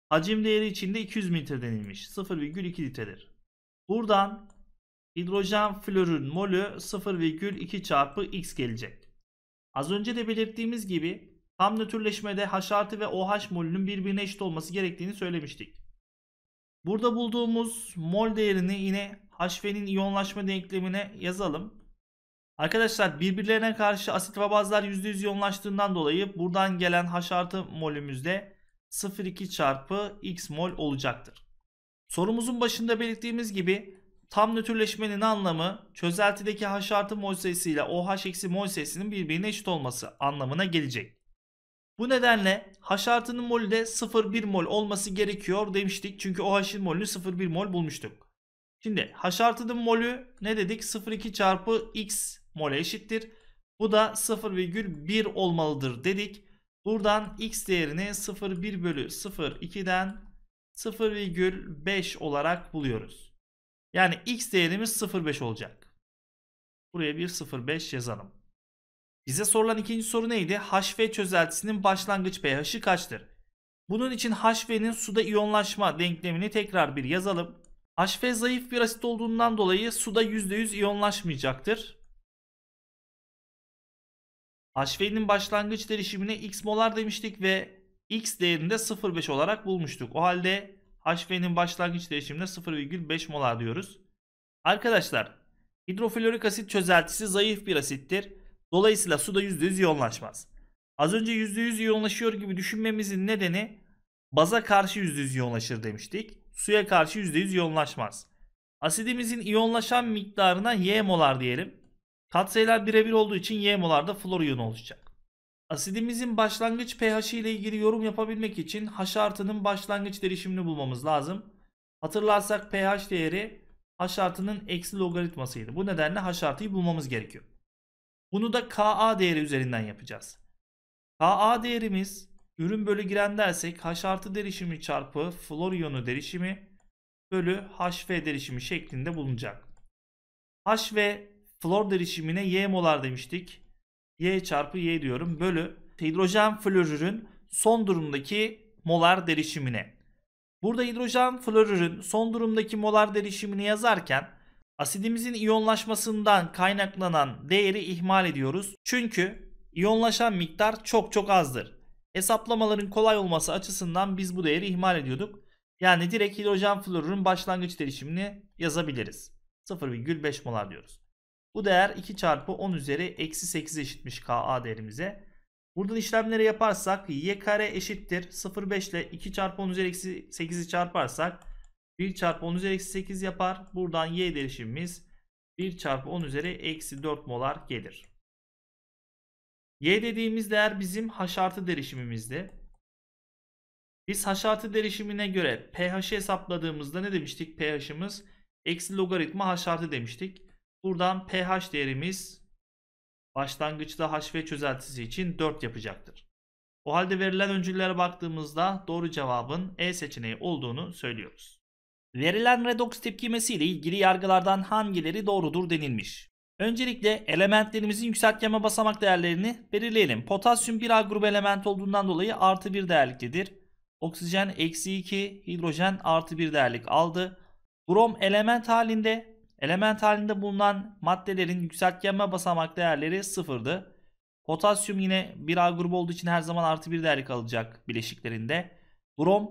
Hacim değeri içinde 200 mililitre denilmiş. 0,2 litredir. Buradan hidrojen florün molü 0,2 çarpı x gelecek. Az önce de belirttiğimiz gibi tam nötrleşmede H artı ve OH molünün birbirine eşit olması gerektiğini söylemiştik. Burada bulduğumuz mol değerini yine HV'nin iyonlaşma denklemine yazalım. Arkadaşlar birbirlerine karşı asit ve bazlar %100 iyonlaştığından dolayı buradan gelen H artı molümüzde 0,2 çarpı x mol olacaktır. Sorumuzun başında belirttiğimiz gibi tam nötrleşmenin anlamı çözeltideki H artı mol sayısı ile OH eksi mol sayısının birbirine eşit olması anlamına gelecek. Bu nedenle H artının molü de 0,1 mol olması gerekiyor demiştik. Çünkü OH'in molünü 0,1 mol bulmuştuk. Şimdi H artının molü ne dedik? 0,2 çarpı x mol eşittir. Bu da 0,1 olmalıdır dedik. Buradan x değerini 0,1 bölü 0,2'den 0,5 olarak buluyoruz. Yani x değerimiz 0,5 olacak. Buraya bir 0,5 yazalım. Bize sorulan ikinci soru neydi? HV çözeltisinin başlangıç pH'i kaçtır? Bunun için HV'nin suda iyonlaşma denklemini tekrar bir yazalım. HV zayıf bir asit olduğundan dolayı suda %100 iyonlaşmayacaktır. HV'nin başlangıç derişimine x molar demiştik ve x değerinde 0,5 olarak bulmuştuk. O halde HV'nin başlangıç derişimine 0,5 molar diyoruz. Arkadaşlar hidroflorik asit çözeltisi zayıf bir asittir. Dolayısıyla suda %100 yoğunlaşmaz. Az önce %100 yoğunlaşıyor gibi düşünmemizin nedeni baza karşı %100 yoğunlaşır demiştik. Suya karşı %100 yoğunlaşmaz. Asidimizin iyonlaşan miktarına y molar diyelim. Katsayılar birebir olduğu için Y molarda flor iyonu oluşacak. Asidimizin başlangıç pH ile ilgili yorum yapabilmek için H artının başlangıç derişimini bulmamız lazım. Hatırlarsak pH değeri H artının eksi logaritmasıydı. Bu nedenle H artıyı bulmamız gerekiyor. Bunu da Ka değeri üzerinden yapacağız. Ka değerimiz ürün bölü giren dersek H artı derişimi çarpı flor iyonu derişimi bölü HV derişimi şeklinde bulunacak. HV Flor derişimine y molar demiştik. Y çarpı y diyorum bölü hidrojen florürün son durumdaki molar derişimine. Burada hidrojen florürün son durumdaki molar derişimini yazarken asidimizin iyonlaşmasından kaynaklanan değeri ihmal ediyoruz. Çünkü iyonlaşan miktar çok çok azdır. Hesaplamaların kolay olması açısından biz bu değeri ihmal ediyorduk. Yani direkt hidrojen florürün başlangıç derişimini yazabiliriz. 0,5 molar diyoruz. Bu değer 2 çarpı 10 üzeri eksi 8 eşitmiş Ka değerimize. Buradan işlemleri yaparsak y kare eşittir 0,5 ile 2 çarpı 10 üzeri eksi 8'i çarparsak 1 çarpı 10 üzeri eksi 8 yapar. Buradan y derişimimiz 1 çarpı 10 üzeri eksi 4 molar gelir. Y dediğimiz değer bizim h artı derişimimizdi. Biz h artı derişimine göre pH'i hesapladığımızda ne demiştik? pH'imiz eksi logaritma h artı demiştik. Buradan pH değerimiz başlangıçta HV çözeltisi için 4 yapacaktır. O halde verilen öncüllere baktığımızda doğru cevabın E seçeneği olduğunu söylüyoruz. Verilen redoks tepkimesi ile ilgili yargılardan hangileri doğrudur denilmiş. Öncelikle elementlerimizin yükseltgeme basamak değerlerini belirleyelim. Potasyum 1A grubu element olduğundan dolayı artı 1 değerliktedir. Oksijen eksi 2, hidrojen artı 1 değerlik aldı. Brom element halinde Element halinde bulunan maddelerin yükseltgenme basamak değerleri sıfırdı. Potasyum yine bir A grubu olduğu için her zaman artı bir değerli kalacak bileşiklerinde. Brom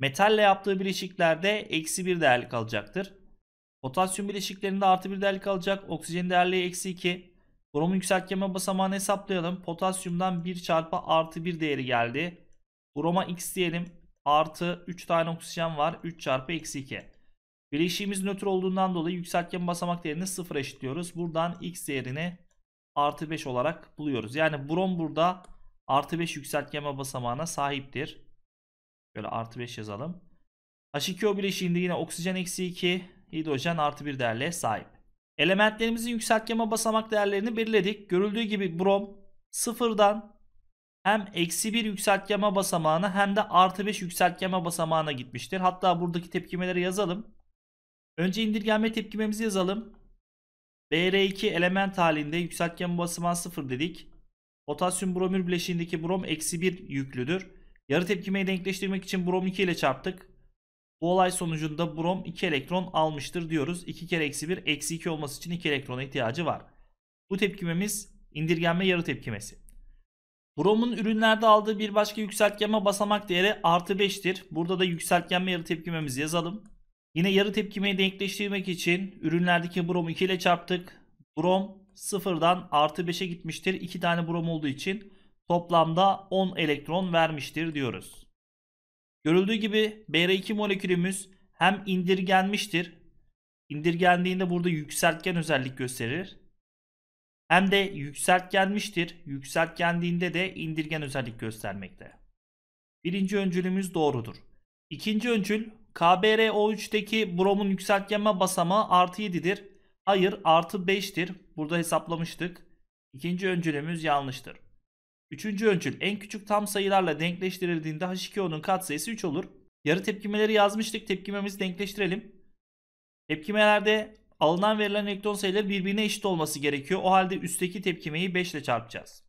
metalle yaptığı bileşiklerde eksi bir değerli kalacaktır. Potasyum bileşiklerinde artı bir değerli kalacak. Oksijen değerliği eksi iki. Bromun yükseltgenme basamağını hesaplayalım. Potasyumdan 1 çarpı artı 1 değeri geldi. Broma x diyelim. Artı 3 tane oksijen var. 3 çarpı eksi 2. Bileşiğimiz nötr olduğundan dolayı yükseltgen basamak değerini sıfır eşitliyoruz. Buradan x değerini artı 5 olarak buluyoruz. Yani brom burada artı 5 yükseltgenme basamağına sahiptir. Böyle artı 5 yazalım. H2O bileşiğinde yine oksijen eksi 2, hidrojen artı 1 değerle sahip. Elementlerimizin yükseltgenme basamak değerlerini belirledik. Görüldüğü gibi brom sıfırdan hem eksi 1 yükseltgenme basamağına hem de artı 5 yükseltgenme basamağına gitmiştir. Hatta buradaki tepkimeleri yazalım. Önce indirgenme tepkimemizi yazalım. BR2 element halinde yükseltgen basıman 0 dedik. Potasyum bromür bileşiğindeki brom eksi 1 yüklüdür. Yarı tepkimeyi denkleştirmek için brom 2 ile çarptık. Bu olay sonucunda brom 2 elektron almıştır diyoruz. 2 kere eksi 1 eksi 2 olması için 2 elektrona ihtiyacı var. Bu tepkimemiz indirgenme yarı tepkimesi. Bromun ürünlerde aldığı bir başka yükseltgenme basamak değeri artı 5'tir. Burada da yükseltgenme yarı tepkimemizi yazalım. Yine yarı tepkimeyi denkleştirmek için ürünlerdeki brom 2 ile çarptık. Brom 0'dan artı 5'e gitmiştir. 2 tane brom olduğu için toplamda 10 elektron vermiştir diyoruz. Görüldüğü gibi Br2 molekülümüz hem indirgenmiştir. İndirgendiğinde burada yükseltgen özellik gösterir. Hem de yükseltgenmiştir. Yükseltgendiğinde de indirgen özellik göstermekte. Birinci öncülümüz doğrudur. İkinci öncül KBRO3'teki bromun yükseltgenme basamağı artı 7'dir. Hayır artı 5'tir. Burada hesaplamıştık. İkinci öncülümüz yanlıştır. Üçüncü öncül en küçük tam sayılarla denkleştirildiğinde H2O'nun katsayısı 3 olur. Yarı tepkimeleri yazmıştık. Tepkimemizi denkleştirelim. Tepkimelerde alınan verilen elektron sayıları birbirine eşit olması gerekiyor. O halde üstteki tepkimeyi 5 ile çarpacağız.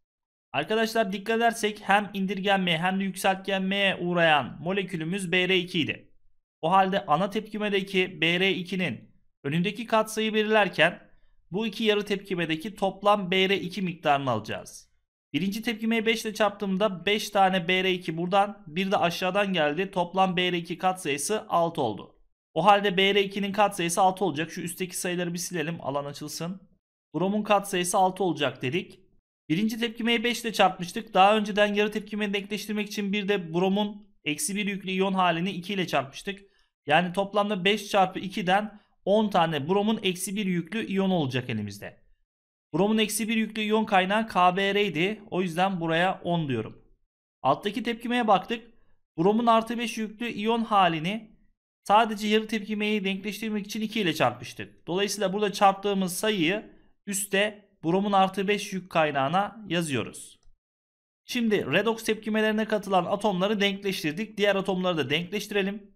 Arkadaşlar dikkat edersek hem indirgenmeye hem de yükseltgenmeye uğrayan molekülümüz BR2 idi. O halde ana tepkimedeki BR2'nin önündeki katsayı belirlerken bu iki yarı tepkimedeki toplam BR2 miktarını alacağız. Birinci tepkimeyi 5 ile çarptığımda 5 tane BR2 buradan bir de aşağıdan geldi. Toplam BR2 katsayısı 6 oldu. O halde BR2'nin katsayısı 6 olacak. Şu üstteki sayıları bir silelim alan açılsın. Brom'un katsayısı 6 olacak dedik. Birinci tepkimeyi 5 ile çarpmıştık. Daha önceden yarı tepkimeyi denkleştirmek için bir de bromun eksi 1 yüklü iyon halini 2 ile çarpmıştık. Yani toplamda 5 çarpı 2'den 10 tane bromun eksi 1 yüklü iyon olacak elimizde. Bromun eksi 1 yüklü iyon kaynağı KBr idi. O yüzden buraya 10 diyorum. Alttaki tepkimeye baktık. Bromun artı 5 yüklü iyon halini sadece yarı tepkimeyi denkleştirmek için 2 ile çarpmıştık. Dolayısıyla burada çarptığımız sayıyı üstte bromun artı 5 yük kaynağına yazıyoruz. Şimdi redox tepkimelerine katılan atomları denkleştirdik. Diğer atomları da denkleştirelim.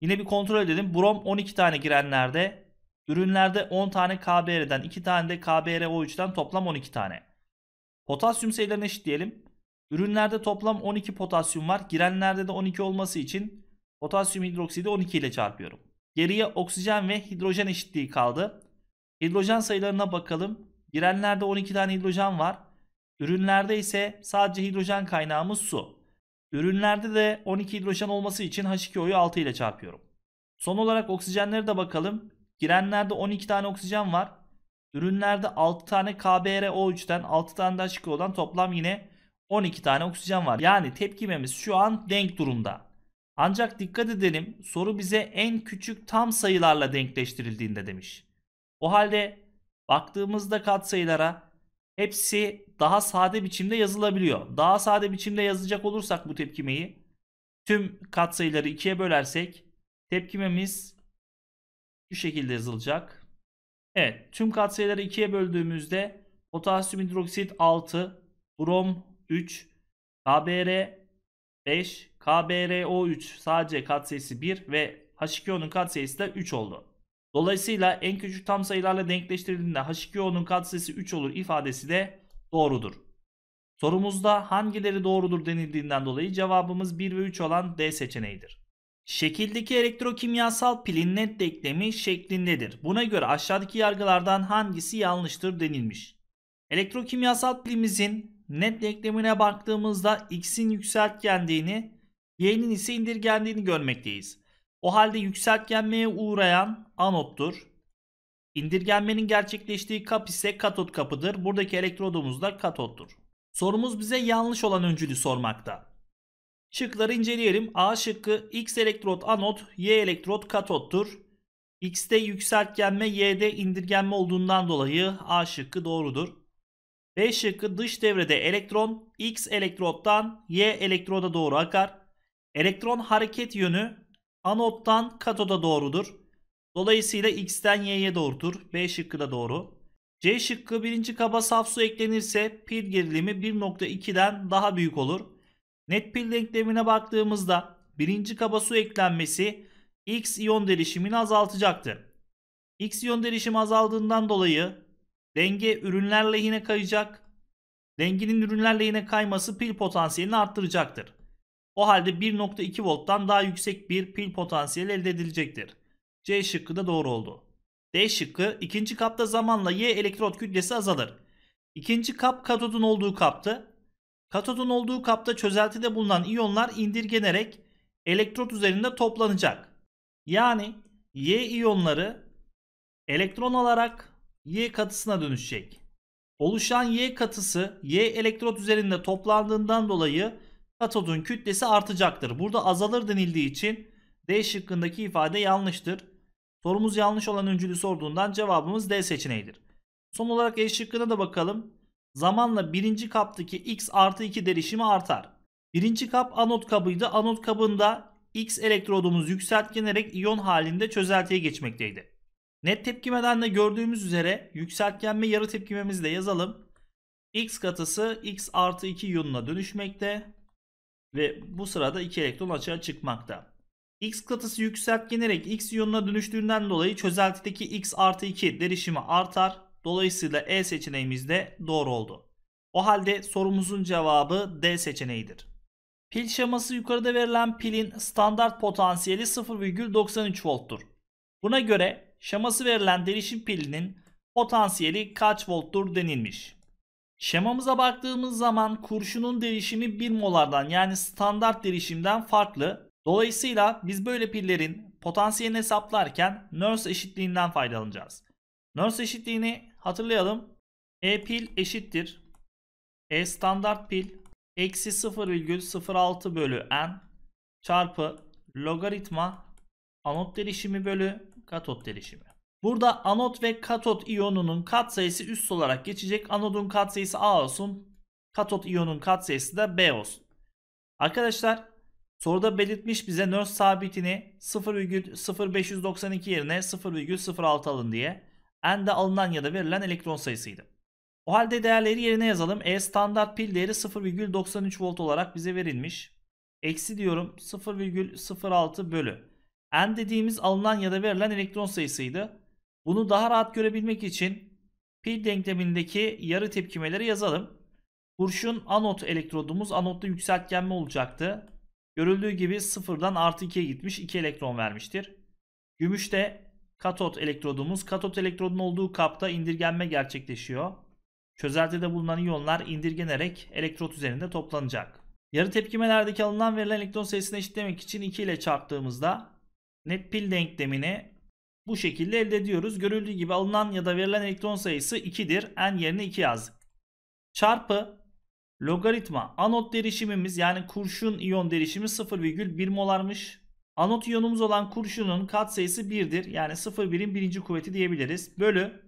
Yine bir kontrol edelim. Brom 12 tane girenlerde, ürünlerde 10 tane KBR'den, 2 tane de kbro 3den toplam 12 tane. Potasyum sayılarını eşitleyelim. Ürünlerde toplam 12 potasyum var. Girenlerde de 12 olması için potasyum hidroksidi 12 ile çarpıyorum. Geriye oksijen ve hidrojen eşitliği kaldı. Hidrojen sayılarına bakalım. Girenlerde 12 tane hidrojen var. Ürünlerde ise sadece hidrojen kaynağımız su. Ürünlerde de 12 hidrojen olması için H2O'yu 6 ile çarpıyorum. Son olarak oksijenlere de bakalım. Girenlerde 12 tane oksijen var. Ürünlerde 6 tane KBRO3'ten 6 tane de H2O'dan toplam yine 12 tane oksijen var. Yani tepkimemiz şu an denk durumda. Ancak dikkat edelim soru bize en küçük tam sayılarla denkleştirildiğinde demiş. O halde baktığımızda katsayılara hepsi daha sade biçimde yazılabiliyor. Daha sade biçimde yazacak olursak bu tepkimeyi tüm katsayıları ikiye bölersek tepkimemiz şu şekilde yazılacak. Evet tüm katsayıları ikiye böldüğümüzde potasyum hidroksit 6, brom 3, KBr 5, KBrO3 sadece katsayısı 1 ve H2O'nun katsayısı da 3 oldu. Dolayısıyla en küçük tam sayılarla denkleştirildiğinde H2O'nun katsayısı 3 olur ifadesi de doğrudur. Sorumuzda hangileri doğrudur denildiğinden dolayı cevabımız 1 ve 3 olan D seçeneğidir. Şekildeki elektrokimyasal pilin net denklemi şeklindedir. Buna göre aşağıdaki yargılardan hangisi yanlıştır denilmiş. Elektrokimyasal pilimizin net denklemine baktığımızda x'in yükseltgendiğini, y'nin ise indirgendiğini görmekteyiz. O halde yükseltgenmeye uğrayan anottur. İndirgenmenin gerçekleştiği kap ise katot kapıdır. Buradaki elektrodumuz da katottur. Sorumuz bize yanlış olan öncülü sormakta. Şıkları inceleyelim. A şıkkı X elektrot anot, Y elektrot katottur. X'te yükseltgenme, Y'de indirgenme olduğundan dolayı A şıkkı doğrudur. B şıkkı dış devrede elektron X elektrottan Y elektroda doğru akar. Elektron hareket yönü Anottan katoda doğrudur. Dolayısıyla x'ten y'ye doğrudur. B şıkkı da doğru. C şıkkı birinci kaba saf su eklenirse pil gerilimi 1.2'den daha büyük olur. Net pil denklemine baktığımızda birinci kaba su eklenmesi X iyon derişimini azaltacaktır. X iyon derişimi azaldığından dolayı denge ürünler lehine kayacak. Denginin ürünler lehine kayması pil potansiyelini arttıracaktır. O halde 1.2 volttan daha yüksek bir pil potansiyeli elde edilecektir. C şıkkı da doğru oldu. D şıkkı ikinci kapta zamanla Y elektrot kütlesi azalır. İkinci kap katodun olduğu kaptı. Katodun olduğu kapta çözeltide bulunan iyonlar indirgenerek elektrot üzerinde toplanacak. Yani Y iyonları elektron alarak Y katısına dönüşecek. Oluşan Y katısı Y elektrot üzerinde toplandığından dolayı katodun kütlesi artacaktır. Burada azalır denildiği için D şıkkındaki ifade yanlıştır. Sorumuz yanlış olan öncülü sorduğundan cevabımız D seçeneğidir. Son olarak E şıkkına da bakalım. Zamanla birinci kaptaki X artı 2 derişimi artar. Birinci kap anot kabıydı. Anot kabında X elektrodumuz yükseltgenerek iyon halinde çözeltiye geçmekteydi. Net tepkimeden de gördüğümüz üzere yükseltgenme yarı tepkimemizi de yazalım. X katısı X artı 2 iyonuna dönüşmekte. Ve bu sırada 2 elektron açığa çıkmakta. X katısı yükseltgenerek X iyonuna dönüştüğünden dolayı çözeltideki X artı 2 derişimi artar. Dolayısıyla E seçeneğimiz de doğru oldu. O halde sorumuzun cevabı D seçeneğidir. Pil şeması yukarıda verilen pilin standart potansiyeli 0,93 volttur. Buna göre şeması verilen derişim pilinin potansiyeli kaç volttur denilmiş. Şemamıza baktığımız zaman kurşunun derişimi 1 molardan yani standart derişimden farklı. Dolayısıyla biz böyle pillerin potansiyelini hesaplarken nurse eşitliğinden faydalanacağız. Nurse eşitliğini hatırlayalım. E pil eşittir. E standart pil eksi 0,06 bölü n çarpı logaritma anot derişimi bölü katot derişimi. Burada anot ve katot iyonunun katsayısı üst olarak geçecek. Anodun katsayısı A olsun. Katot iyonun katsayısı da B olsun. Arkadaşlar soruda belirtmiş bize nörs sabitini 0,0592 yerine 0,06 alın diye. N de alınan ya da verilen elektron sayısıydı. O halde değerleri yerine yazalım. E standart pil değeri 0,93 volt olarak bize verilmiş. Eksi diyorum 0,06 bölü. N dediğimiz alınan ya da verilen elektron sayısıydı. Bunu daha rahat görebilmek için pil denklemindeki yarı tepkimeleri yazalım. Kurşun anot elektrodumuz anotta yükseltgenme olacaktı. Görüldüğü gibi sıfırdan artı 2'ye gitmiş 2 elektron vermiştir. Gümüşte katot elektrodumuz katot elektrodun olduğu kapta indirgenme gerçekleşiyor. Çözeltide bulunan iyonlar indirgenerek elektrot üzerinde toplanacak. Yarı tepkimelerdeki alınan verilen elektron sayısını eşitlemek için 2 ile çarptığımızda net pil denklemini bu şekilde elde ediyoruz. Görüldüğü gibi alınan ya da verilen elektron sayısı 2'dir. N yerine 2 yazdık. Çarpı logaritma anot derişimimiz yani kurşun iyon derişimi 0,1 molarmış. Anot iyonumuz olan kurşunun kat katsayısı 1'dir. Yani 0,1'in birinci kuvveti diyebiliriz. Bölü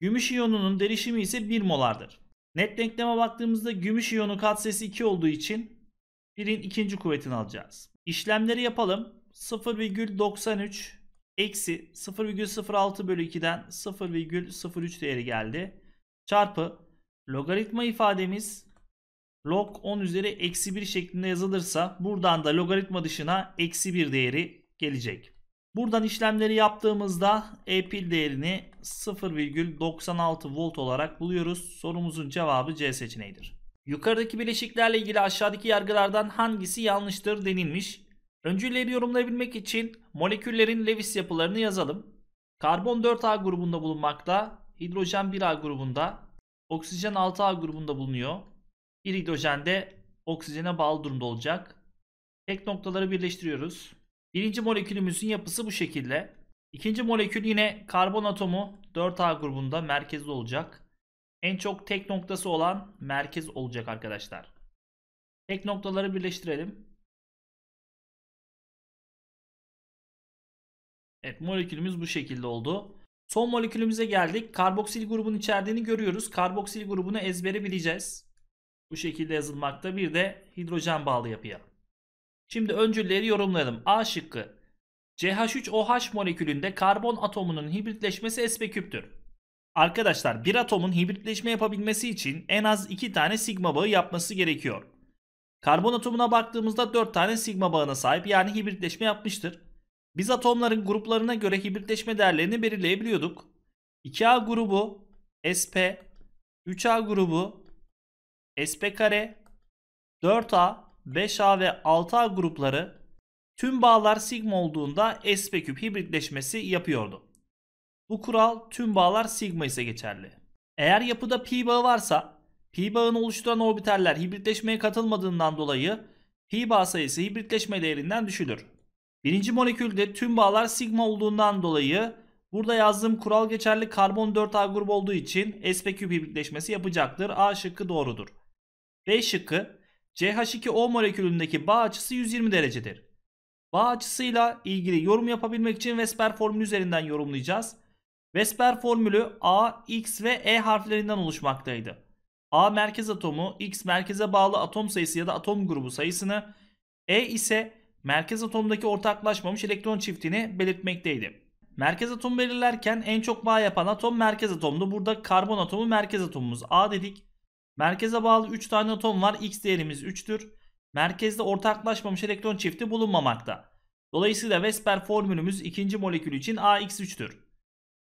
gümüş iyonunun derişimi ise 1 molardır. Net denkleme baktığımızda gümüş iyonu kat sayısı 2 olduğu için 1'in ikinci kuvvetini alacağız. İşlemleri yapalım. 0,93 eksi 0,06 bölü 2'den 0,03 değeri geldi. Çarpı logaritma ifademiz log 10 üzeri eksi 1 şeklinde yazılırsa buradan da logaritma dışına eksi 1 değeri gelecek. Buradan işlemleri yaptığımızda e pil değerini 0,96 volt olarak buluyoruz. Sorumuzun cevabı C seçeneğidir. Yukarıdaki bileşiklerle ilgili aşağıdaki yargılardan hangisi yanlıştır denilmiş. Öncülleri yorumlayabilmek için moleküllerin Lewis yapılarını yazalım. Karbon 4A grubunda bulunmakta, hidrojen 1A grubunda, oksijen 6A grubunda bulunuyor. Bir hidrojen de oksijene bağlı durumda olacak. Tek noktaları birleştiriyoruz. Birinci molekülümüzün yapısı bu şekilde. İkinci molekül yine karbon atomu 4A grubunda merkezde olacak. En çok tek noktası olan merkez olacak arkadaşlar. Tek noktaları birleştirelim. Evet molekülümüz bu şekilde oldu. Son molekülümüze geldik. Karboksil grubun içerdiğini görüyoruz. Karboksil grubunu ezbere bileceğiz. Bu şekilde yazılmakta. Bir de hidrojen bağlı yapıya. Şimdi öncülleri yorumlayalım. A şıkkı. CH3OH molekülünde karbon atomunun hibritleşmesi sp küptür. Arkadaşlar bir atomun hibritleşme yapabilmesi için en az 2 tane sigma bağı yapması gerekiyor. Karbon atomuna baktığımızda 4 tane sigma bağına sahip yani hibritleşme yapmıştır. Biz atomların gruplarına göre hibritleşme değerlerini belirleyebiliyorduk. 2A grubu SP, 3A grubu SP kare, 4A, 5A ve 6A grupları tüm bağlar sigma olduğunda SP küp hibritleşmesi yapıyordu. Bu kural tüm bağlar sigma ise geçerli. Eğer yapıda pi bağı varsa pi bağını oluşturan orbitaller hibritleşmeye katılmadığından dolayı pi bağ sayısı hibritleşme değerinden düşülür. Birinci molekülde tüm bağlar sigma olduğundan dolayı burada yazdığım kural geçerli karbon 4A grubu olduğu için SP3 birleşmesi yapacaktır. A şıkkı doğrudur. B şıkkı CH2O molekülündeki bağ açısı 120 derecedir. Bağ açısıyla ilgili yorum yapabilmek için Vesper formülü üzerinden yorumlayacağız. Vesper formülü A, X ve E harflerinden oluşmaktaydı. A merkez atomu, X merkeze bağlı atom sayısı ya da atom grubu sayısını, E ise merkez atomdaki ortaklaşmamış elektron çiftini belirtmekteydi. Merkez atom belirlerken en çok bağ yapan atom merkez atomdu. Burada karbon atomu merkez atomumuz A dedik. Merkeze bağlı 3 tane atom var. X değerimiz 3'tür. Merkezde ortaklaşmamış elektron çifti bulunmamakta. Dolayısıyla Vesper formülümüz ikinci molekül için AX3'tür.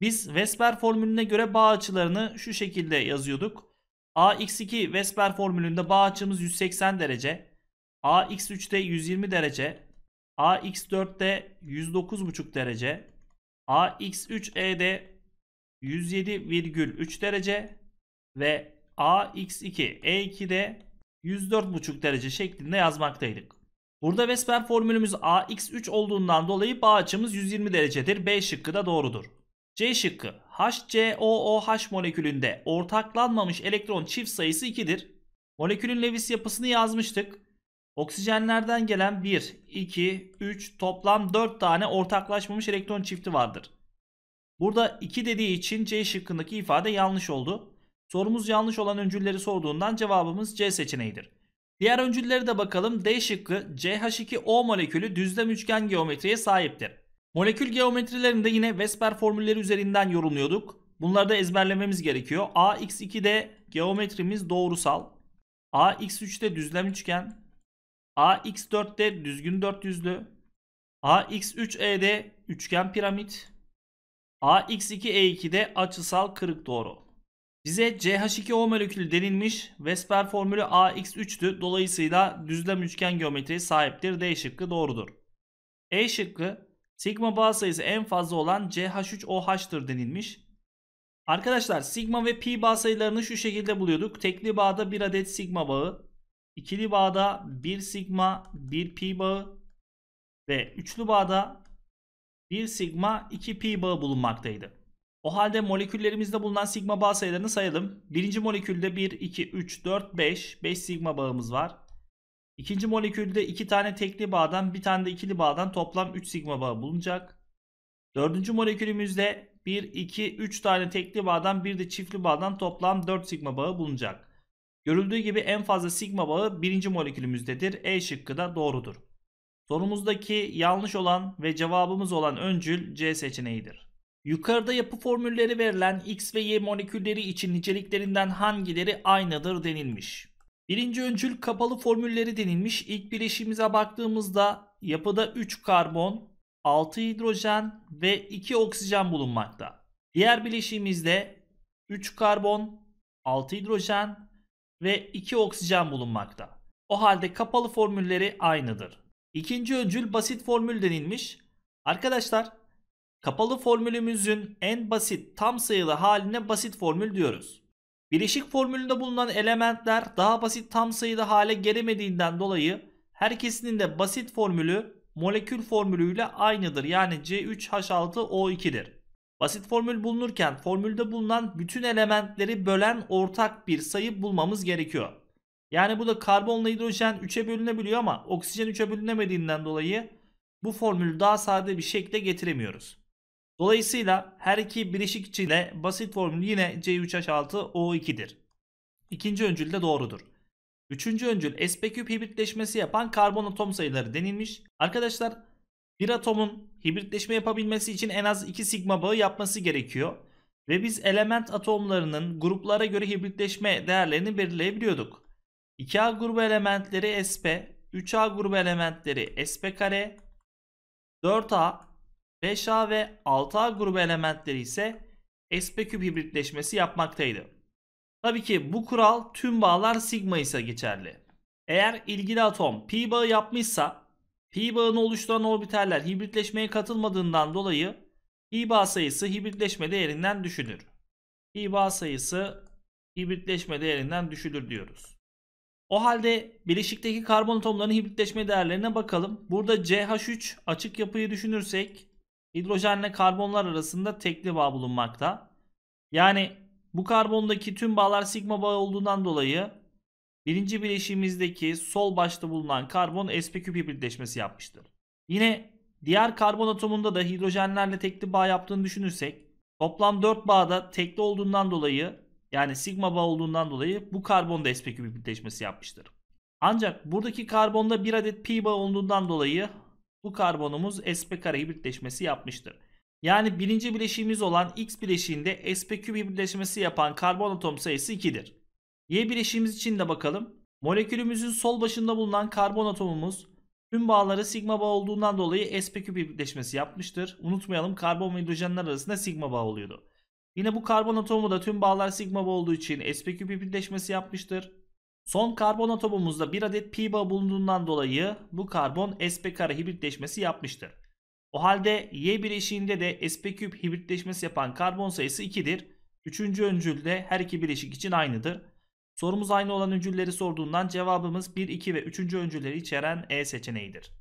Biz Vesper formülüne göre bağ açılarını şu şekilde yazıyorduk. AX2 Vesper formülünde bağ açımız 180 derece. AX3'te 120 derece, AX4'te 109,5 derece, AX3E'de 107,3 derece ve AX2 E2'de 104,5 derece şeklinde yazmaktaydık. Burada Vesper formülümüz AX3 olduğundan dolayı bağ açımız 120 derecedir. B şıkkı da doğrudur. C şıkkı HCOOH molekülünde ortaklanmamış elektron çift sayısı 2'dir. Molekülün Lewis yapısını yazmıştık. Oksijenlerden gelen 1, 2, 3 toplam 4 tane ortaklaşmamış elektron çifti vardır. Burada 2 dediği için C şıkkındaki ifade yanlış oldu. Sorumuz yanlış olan öncülleri sorduğundan cevabımız C seçeneğidir. Diğer öncülleri de bakalım. D şıkkı CH2O molekülü düzlem üçgen geometriye sahiptir. Molekül geometrilerinde yine Vesper formülleri üzerinden yorumluyorduk. Bunları da ezberlememiz gerekiyor. AX2'de geometrimiz doğrusal. AX3'te düzlem üçgen. AX4'te düzgün dört yüzlü, AX3E'de üçgen piramit. AX2E2'de açısal kırık doğru. Bize CH2O molekülü denilmiş. Vesper formülü AX3'tü. Dolayısıyla düzlem üçgen geometriye sahiptir. D şıkkı doğrudur. E şıkkı sigma bağ sayısı en fazla olan CH3OH'tır denilmiş. Arkadaşlar sigma ve pi bağ sayılarını şu şekilde buluyorduk. Tekli bağda bir adet sigma bağı, İkili bağda 1 sigma 1 pi bağı ve üçlü bağda 1 sigma 2 pi bağı bulunmaktaydı. O halde moleküllerimizde bulunan sigma bağ sayılarını sayalım. Birinci molekülde 1, 2, 3, 4, 5, 5 sigma bağımız var. İkinci molekülde 2 tane tekli bağdan bir tane de ikili bağdan toplam 3 sigma bağı bulunacak. Dördüncü molekülümüzde 1, 2, 3 tane tekli bağdan bir de çiftli bağdan toplam 4 sigma bağı bulunacak. Görüldüğü gibi en fazla sigma bağı birinci molekülümüzdedir. E şıkkı da doğrudur. Sorumuzdaki yanlış olan ve cevabımız olan öncül C seçeneğidir. Yukarıda yapı formülleri verilen X ve Y molekülleri için niceliklerinden hangileri aynıdır denilmiş. Birinci öncül kapalı formülleri denilmiş. İlk bileşimize baktığımızda yapıda 3 karbon, 6 hidrojen ve 2 oksijen bulunmakta. Diğer bileşimimizde 3 karbon, 6 hidrojen ve 2 oksijen bulunmakta. O halde kapalı formülleri aynıdır. İkinci öncül basit formül denilmiş. Arkadaşlar kapalı formülümüzün en basit tam sayılı haline basit formül diyoruz. Birleşik formülünde bulunan elementler daha basit tam sayılı hale gelemediğinden dolayı herkesinin de basit formülü molekül formülüyle aynıdır. Yani C3H6O2'dir. Basit formül bulunurken formülde bulunan bütün elementleri bölen ortak bir sayı bulmamız gerekiyor. Yani bu da karbonla hidrojen 3'e bölünebiliyor ama oksijen 3'e bölünemediğinden dolayı bu formülü daha sade bir şekle getiremiyoruz. Dolayısıyla her iki bileşik içinde basit formül yine C3H6O2'dir. İkinci öncül de doğrudur. Üçüncü öncül sp 3 hibritleşmesi yapan karbon atom sayıları denilmiş. Arkadaşlar bir atomun hibritleşme yapabilmesi için en az 2 sigma bağı yapması gerekiyor. Ve biz element atomlarının gruplara göre hibritleşme değerlerini belirleyebiliyorduk. 2A grubu elementleri sp, 3A grubu elementleri sp kare, 4A, 5A ve 6A grubu elementleri ise sp küp hibritleşmesi yapmaktaydı. Tabii ki bu kural tüm bağlar sigma ise geçerli. Eğer ilgili atom pi bağı yapmışsa Pi bağını oluşturan orbitaller hibritleşmeye katılmadığından dolayı pi bağ sayısı hibritleşme değerinden düşünür. Pi bağ sayısı hibritleşme değerinden düşülür diyoruz. O halde bileşikteki karbon atomlarının hibritleşme değerlerine bakalım. Burada CH3 açık yapıyı düşünürsek hidrojenle karbonlar arasında tekli bağ bulunmakta. Yani bu karbondaki tüm bağlar sigma bağı olduğundan dolayı birinci bileşiğimizdeki sol başta bulunan karbon sp3 hibritleşmesi yapmıştır. Yine diğer karbon atomunda da hidrojenlerle tekli bağ yaptığını düşünürsek toplam 4 bağda tekli olduğundan dolayı yani sigma bağ olduğundan dolayı bu karbon da sp3 hibritleşmesi yapmıştır. Ancak buradaki karbonda bir adet pi bağ olduğundan dolayı bu karbonumuz sp kare hibritleşmesi yapmıştır. Yani birinci bileşiğimiz olan X bileşiğinde sp küp hibritleşmesi yapan karbon atom sayısı 2'dir. Y bileşiğimiz için de bakalım. Molekülümüzün sol başında bulunan karbon atomumuz tüm bağları sigma bağ olduğundan dolayı sp küp birleşmesi yapmıştır. Unutmayalım karbon ve hidrojenler arasında sigma bağ oluyordu. Yine bu karbon atomu da tüm bağlar sigma bağ olduğu için sp küp birleşmesi yapmıştır. Son karbon atomumuzda bir adet pi bağ bulunduğundan dolayı bu karbon sp kare hibritleşmesi yapmıştır. O halde Y bileşiğinde de sp küp hibritleşmesi yapan karbon sayısı 2'dir. Üçüncü öncül de her iki bileşik için aynıdır. Sorumuz aynı olan öncülleri sorduğundan cevabımız 1, 2 ve 3. öncülleri içeren E seçeneğidir.